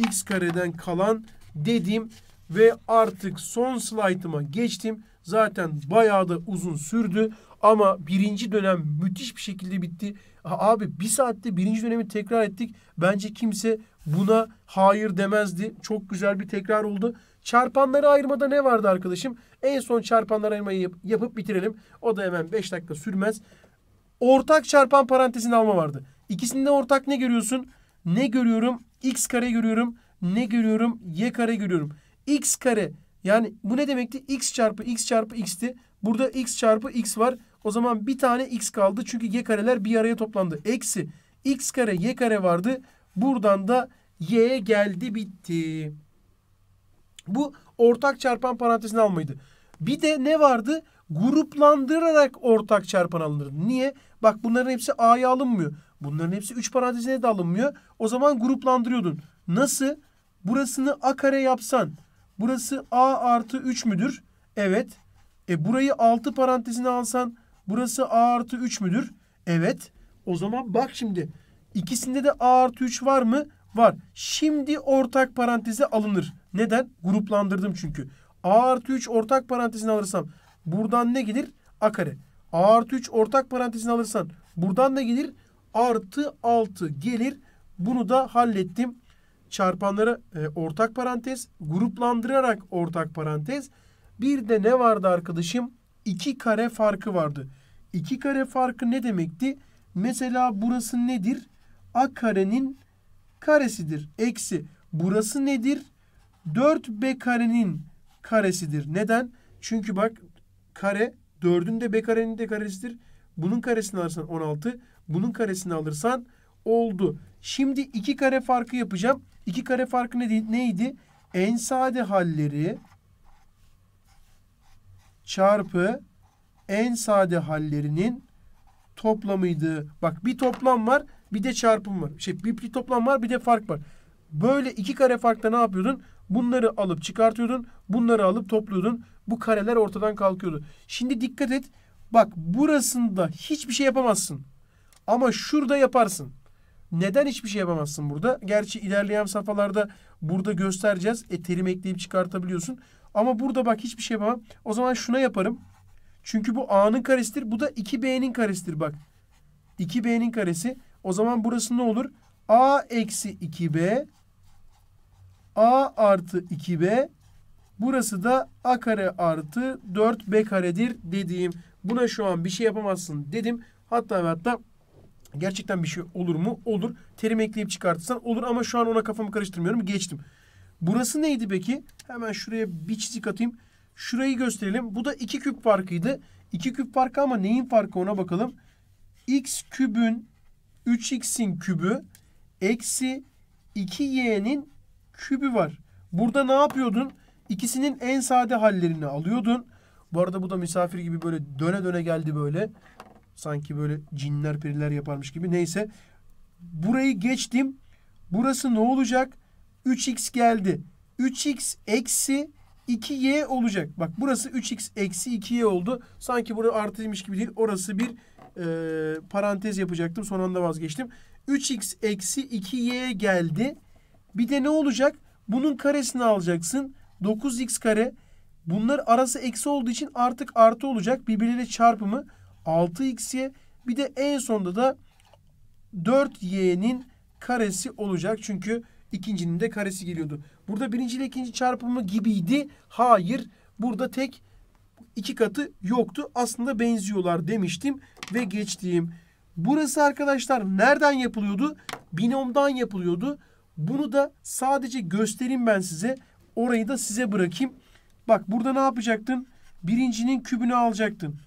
x kareden kalan dedim ve artık son slaytıma geçtim. Zaten bayağı da uzun sürdü ama birinci dönem müthiş bir şekilde bitti. Abi bir saatte birinci dönemi tekrar ettik. Bence kimse buna hayır demezdi. Çok güzel bir tekrar oldu. Çarpanları ayırmada ne vardı arkadaşım? En son çarpanları ayırmayı yap yapıp bitirelim. O da hemen 5 dakika sürmez. Ortak çarpan parantezini alma vardı. İkisinde ortak ne görüyorsun? Ne görüyorum? x kare görüyorum. Ne görüyorum? Y kare görüyorum. X kare yani bu ne demekti? X çarpı x çarpı x'ti. Burada x çarpı x var. O zaman bir tane x kaldı. Çünkü y kareler bir araya toplandı. Eksi x kare y kare vardı. Buradan da y geldi bitti. Bu ortak çarpan parantezini almaydı. Bir de ne vardı? Gruplandırarak ortak çarpan alınır. Niye? Bak bunların hepsi A'ya alınmıyor. Bunların hepsi 3 parantezine de alınmıyor. O zaman gruplandırıyordun. Nasıl? Burasını a kare yapsan. Burası a artı 3 müdür? Evet. E burayı 6 parantezine alsan burası a artı 3 müdür? Evet. O zaman bak şimdi. İkisinde de a artı 3 var mı? Var. Şimdi ortak paranteze alınır. Neden? Gruplandırdım çünkü. a artı 3 ortak parantezine alırsam buradan ne gelir? a kare. a artı 3 ortak parantezine alırsan buradan ne gelir? artı 6 gelir. Bunu da hallettim. Çarpanlara e, ortak parantez, gruplandırarak ortak parantez. Bir de ne vardı arkadaşım? 2 kare farkı vardı. 2 kare farkı ne demekti? Mesela burası nedir? A karenin karesidir. Eksi burası nedir? 4B karenin karesidir. Neden? Çünkü bak kare 4'ün de B karenin de karesidir. Bunun karesini alırsan 16. Bunun karesini alırsan oldu. Şimdi iki kare farkı yapacağım. İki kare farkı ne, neydi? En sade halleri çarpı en sade hallerinin toplamıydı. Bak bir toplam var bir de çarpım var. Şey bir, bir toplam var bir de fark var. Böyle iki kare farkta ne yapıyordun? Bunları alıp çıkartıyordun. Bunları alıp topluyordun. Bu kareler ortadan kalkıyordu. Şimdi dikkat et. Bak burasında hiçbir şey yapamazsın. Ama şurada yaparsın. Neden hiçbir şey yapamazsın burada? Gerçi ilerleyen safhalarda burada göstereceğiz. E, terim ekleyip çıkartabiliyorsun. Ama burada bak hiçbir şey yapamam. O zaman şuna yaparım. Çünkü bu A'nın karesidir. Bu da 2B'nin karesidir bak. 2B'nin karesi. O zaman burası ne olur? A eksi 2B. A artı 2B. Burası da A kare artı 4B karedir dediğim. Buna şu an bir şey yapamazsın dedim. Hatta ve hatta Gerçekten bir şey olur mu? Olur. Terim ekleyip çıkartırsan olur ama şu an ona kafamı karıştırmıyorum. Geçtim. Burası neydi peki? Hemen şuraya bir çizik atayım. Şurayı gösterelim. Bu da iki küp farkıydı. İki küp farkı ama neyin farkı ona bakalım. X kübün 3x'in kübü eksi 2y'nin kübü var. Burada ne yapıyordun? İkisinin en sade hallerini alıyordun. Bu arada bu da misafir gibi böyle döne döne geldi böyle. Sanki böyle cinler periler yaparmış gibi. Neyse burayı geçtim. Burası ne olacak? 3x geldi. 3x eksi 2y olacak. Bak burası 3x eksi 2y oldu. Sanki burası artıymış gibi değil. Orası bir e, parantez yapacaktım. Son anda vazgeçtim. 3x eksi 2y geldi. Bir de ne olacak? Bunun karesini alacaksın. 9x kare. Bunlar arası eksi olduğu için artık artı olacak. Birbirleriyle çarpımı. 6x'ye bir de en sonda da 4y'nin karesi olacak. Çünkü ikincinin de karesi geliyordu. Burada birinci ile ikinci çarpımı gibiydi. Hayır. Burada tek iki katı yoktu. Aslında benziyorlar demiştim ve geçtiğim. Burası arkadaşlar nereden yapılıyordu? Binomdan yapılıyordu. Bunu da sadece göstereyim ben size. Orayı da size bırakayım. Bak burada ne yapacaktın? Birincinin kübünü alacaktın.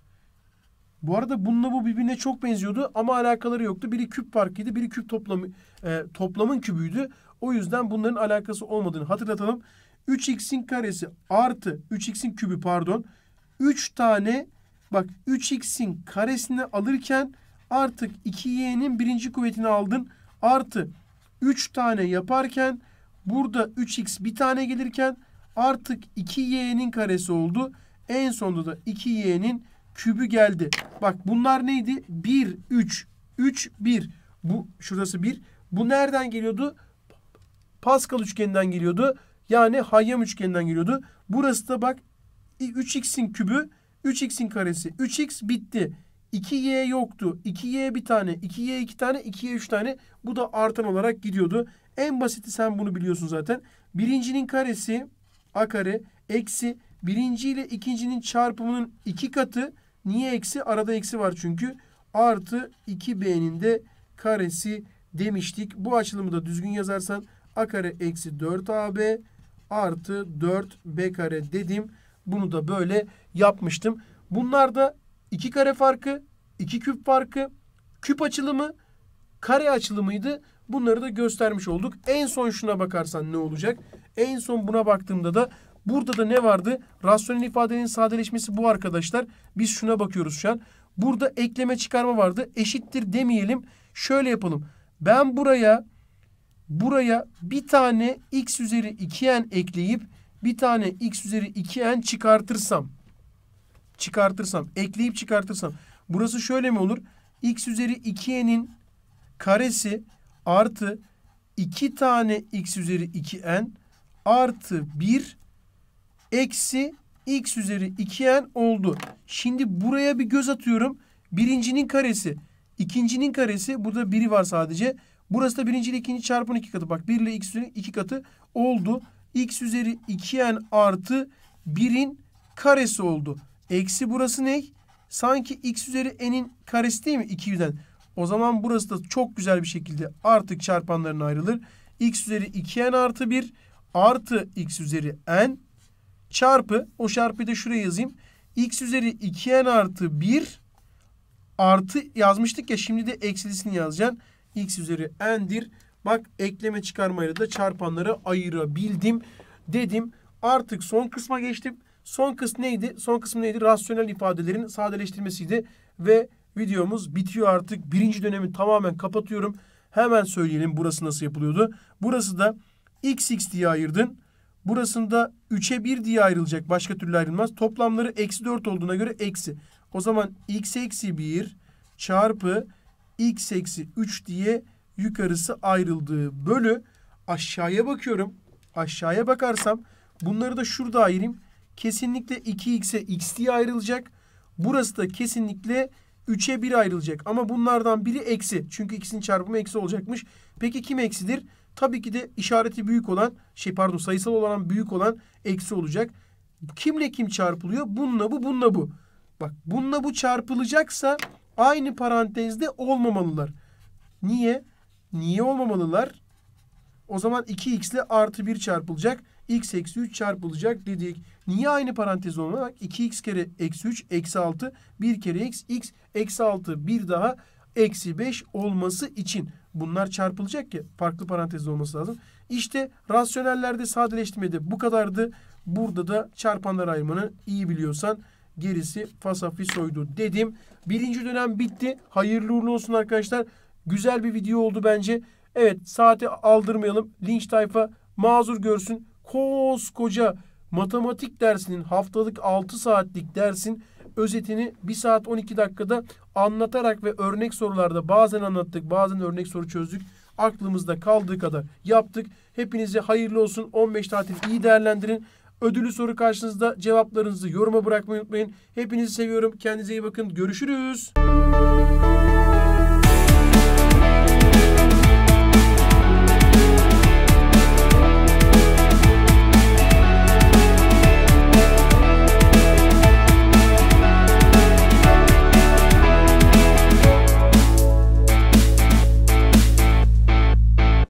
Bu arada bununla bu birbirine çok benziyordu ama alakaları yoktu. Biri küp parkıydı, biri küp toplamı e, toplamın kübüydü. O yüzden bunların alakası olmadığını hatırlatalım. 3x'in karesi artı 3x'in kübü pardon. 3 tane bak 3x'in karesini alırken artık 2y'nin birinci kuvvetini aldın. Artı 3 tane yaparken burada 3x bir tane gelirken artık 2y'nin karesi oldu. En sonunda da 2y'nin kübü geldi. Bak bunlar neydi? 1, 3, 3, 1. Bu şurası 1. Bu nereden geliyordu? Pascal üçgeninden geliyordu. Yani Hayyam üçgeninden geliyordu. Burası da bak 3x'in kübü 3x'in karesi. 3x bitti. 2y yoktu. 2y bir tane, 2y iki tane, 2y üç tane. Bu da artan olarak gidiyordu. En basiti sen bunu biliyorsun zaten. Birincinin karesi a kare eksi birinci ile ikincinin çarpımının iki katı Niye eksi? Arada eksi var çünkü. Artı 2b'nin de karesi demiştik. Bu açılımı da düzgün yazarsan a kare eksi 4ab artı 4b kare dedim. Bunu da böyle yapmıştım. Bunlar da 2 kare farkı, 2 küp farkı, küp açılımı, kare açılımıydı. Bunları da göstermiş olduk. En son şuna bakarsan ne olacak? En son buna baktığımda da Burada da ne vardı? Rasyonel ifadenin sadeleşmesi bu arkadaşlar. Biz şuna bakıyoruz şu an. Burada ekleme çıkarma vardı. Eşittir demeyelim. Şöyle yapalım. Ben buraya buraya bir tane x üzeri 2n ekleyip bir tane x üzeri 2n çıkartırsam çıkartırsam ekleyip çıkartırsam burası şöyle mi olur? x üzeri 2n'in karesi artı 2 tane x üzeri 2n artı 1 eksi x üzeri 2n oldu. Şimdi buraya bir göz atıyorum. Birincinin karesi, ikincinin karesi. Burada biri var sadece. Burası da birinci ile ikinci çarpın iki katı. Bak 1 ile x üzeri 2 katı oldu. x üzeri 2n artı 1'in karesi oldu. Eksi burası ne? Sanki x üzeri n'in karesi değil mi? 2'den. O zaman burası da çok güzel bir şekilde artık çarpanların ayrılır. x üzeri 2n artı 1 artı x üzeri n çarpı o çarpıyı da şuraya yazayım. X üzeri 2n artı 1 artı yazmıştık ya şimdi de eksilisini yazacaksın. X üzeri n'dir. Bak ekleme çıkarmayla da çarpanları ayırabildim dedim. Artık son kısma geçtim. Son kısım neydi? Son kısım neydi? Rasyonel ifadelerin sadeleştirmesiydi. Ve videomuz bitiyor artık. Birinci dönemi tamamen kapatıyorum. Hemen söyleyelim burası nasıl yapılıyordu. Burası da xx diye ayırdın. Burasında 3'e 1 diye ayrılacak. Başka türlü ayrılmaz. Toplamları eksi 4 olduğuna göre eksi. O zaman x eksi 1 çarpı x eksi 3 diye yukarısı ayrıldığı bölü aşağıya bakıyorum. Aşağıya bakarsam bunları da şurada ayırayım. Kesinlikle 2x'e x diye ayrılacak. Burası da kesinlikle 3'e 1 ayrılacak. Ama bunlardan biri eksi. Çünkü ikisinin çarpımı eksi olacakmış. Peki kim eksidir? Tabii ki de işareti büyük olan şey pardon sayısal olan büyük olan eksi olacak. Kimle kim çarpılıyor? Bununla bu, bununla bu. Bak bununla bu çarpılacaksa aynı parantezde olmamalılar. Niye? Niye olmamalılar? O zaman 2x ile artı 1 çarpılacak. x eksi 3 çarpılacak dedik. Niye aynı parantez olmamak? 2x kere eksi 3 eksi 6. 1 kere x x eksi 6 bir daha eksi 5 olması için. Bunlar çarpılacak ki farklı parantezde olması lazım. İşte rasyonellerde sadeleştirmedi. bu kadardı. Burada da çarpanlar ayrımını iyi biliyorsan gerisi fasafi soydu dedim. Birinci dönem bitti. Hayırlı uğurlu olsun arkadaşlar. Güzel bir video oldu bence. Evet saati aldırmayalım. Linç tayfa mazur görsün. Koskoca matematik dersinin haftalık 6 saatlik dersin özetini 1 saat 12 dakikada anlatarak ve örnek sorularda bazen anlattık bazen örnek soru çözdük. Aklımızda kaldığı kadar yaptık. Hepinize hayırlı olsun. 15 tatil iyi değerlendirin. Ödülü soru karşınızda cevaplarınızı yoruma bırakmayı unutmayın. Hepinizi seviyorum. Kendinize iyi bakın. Görüşürüz.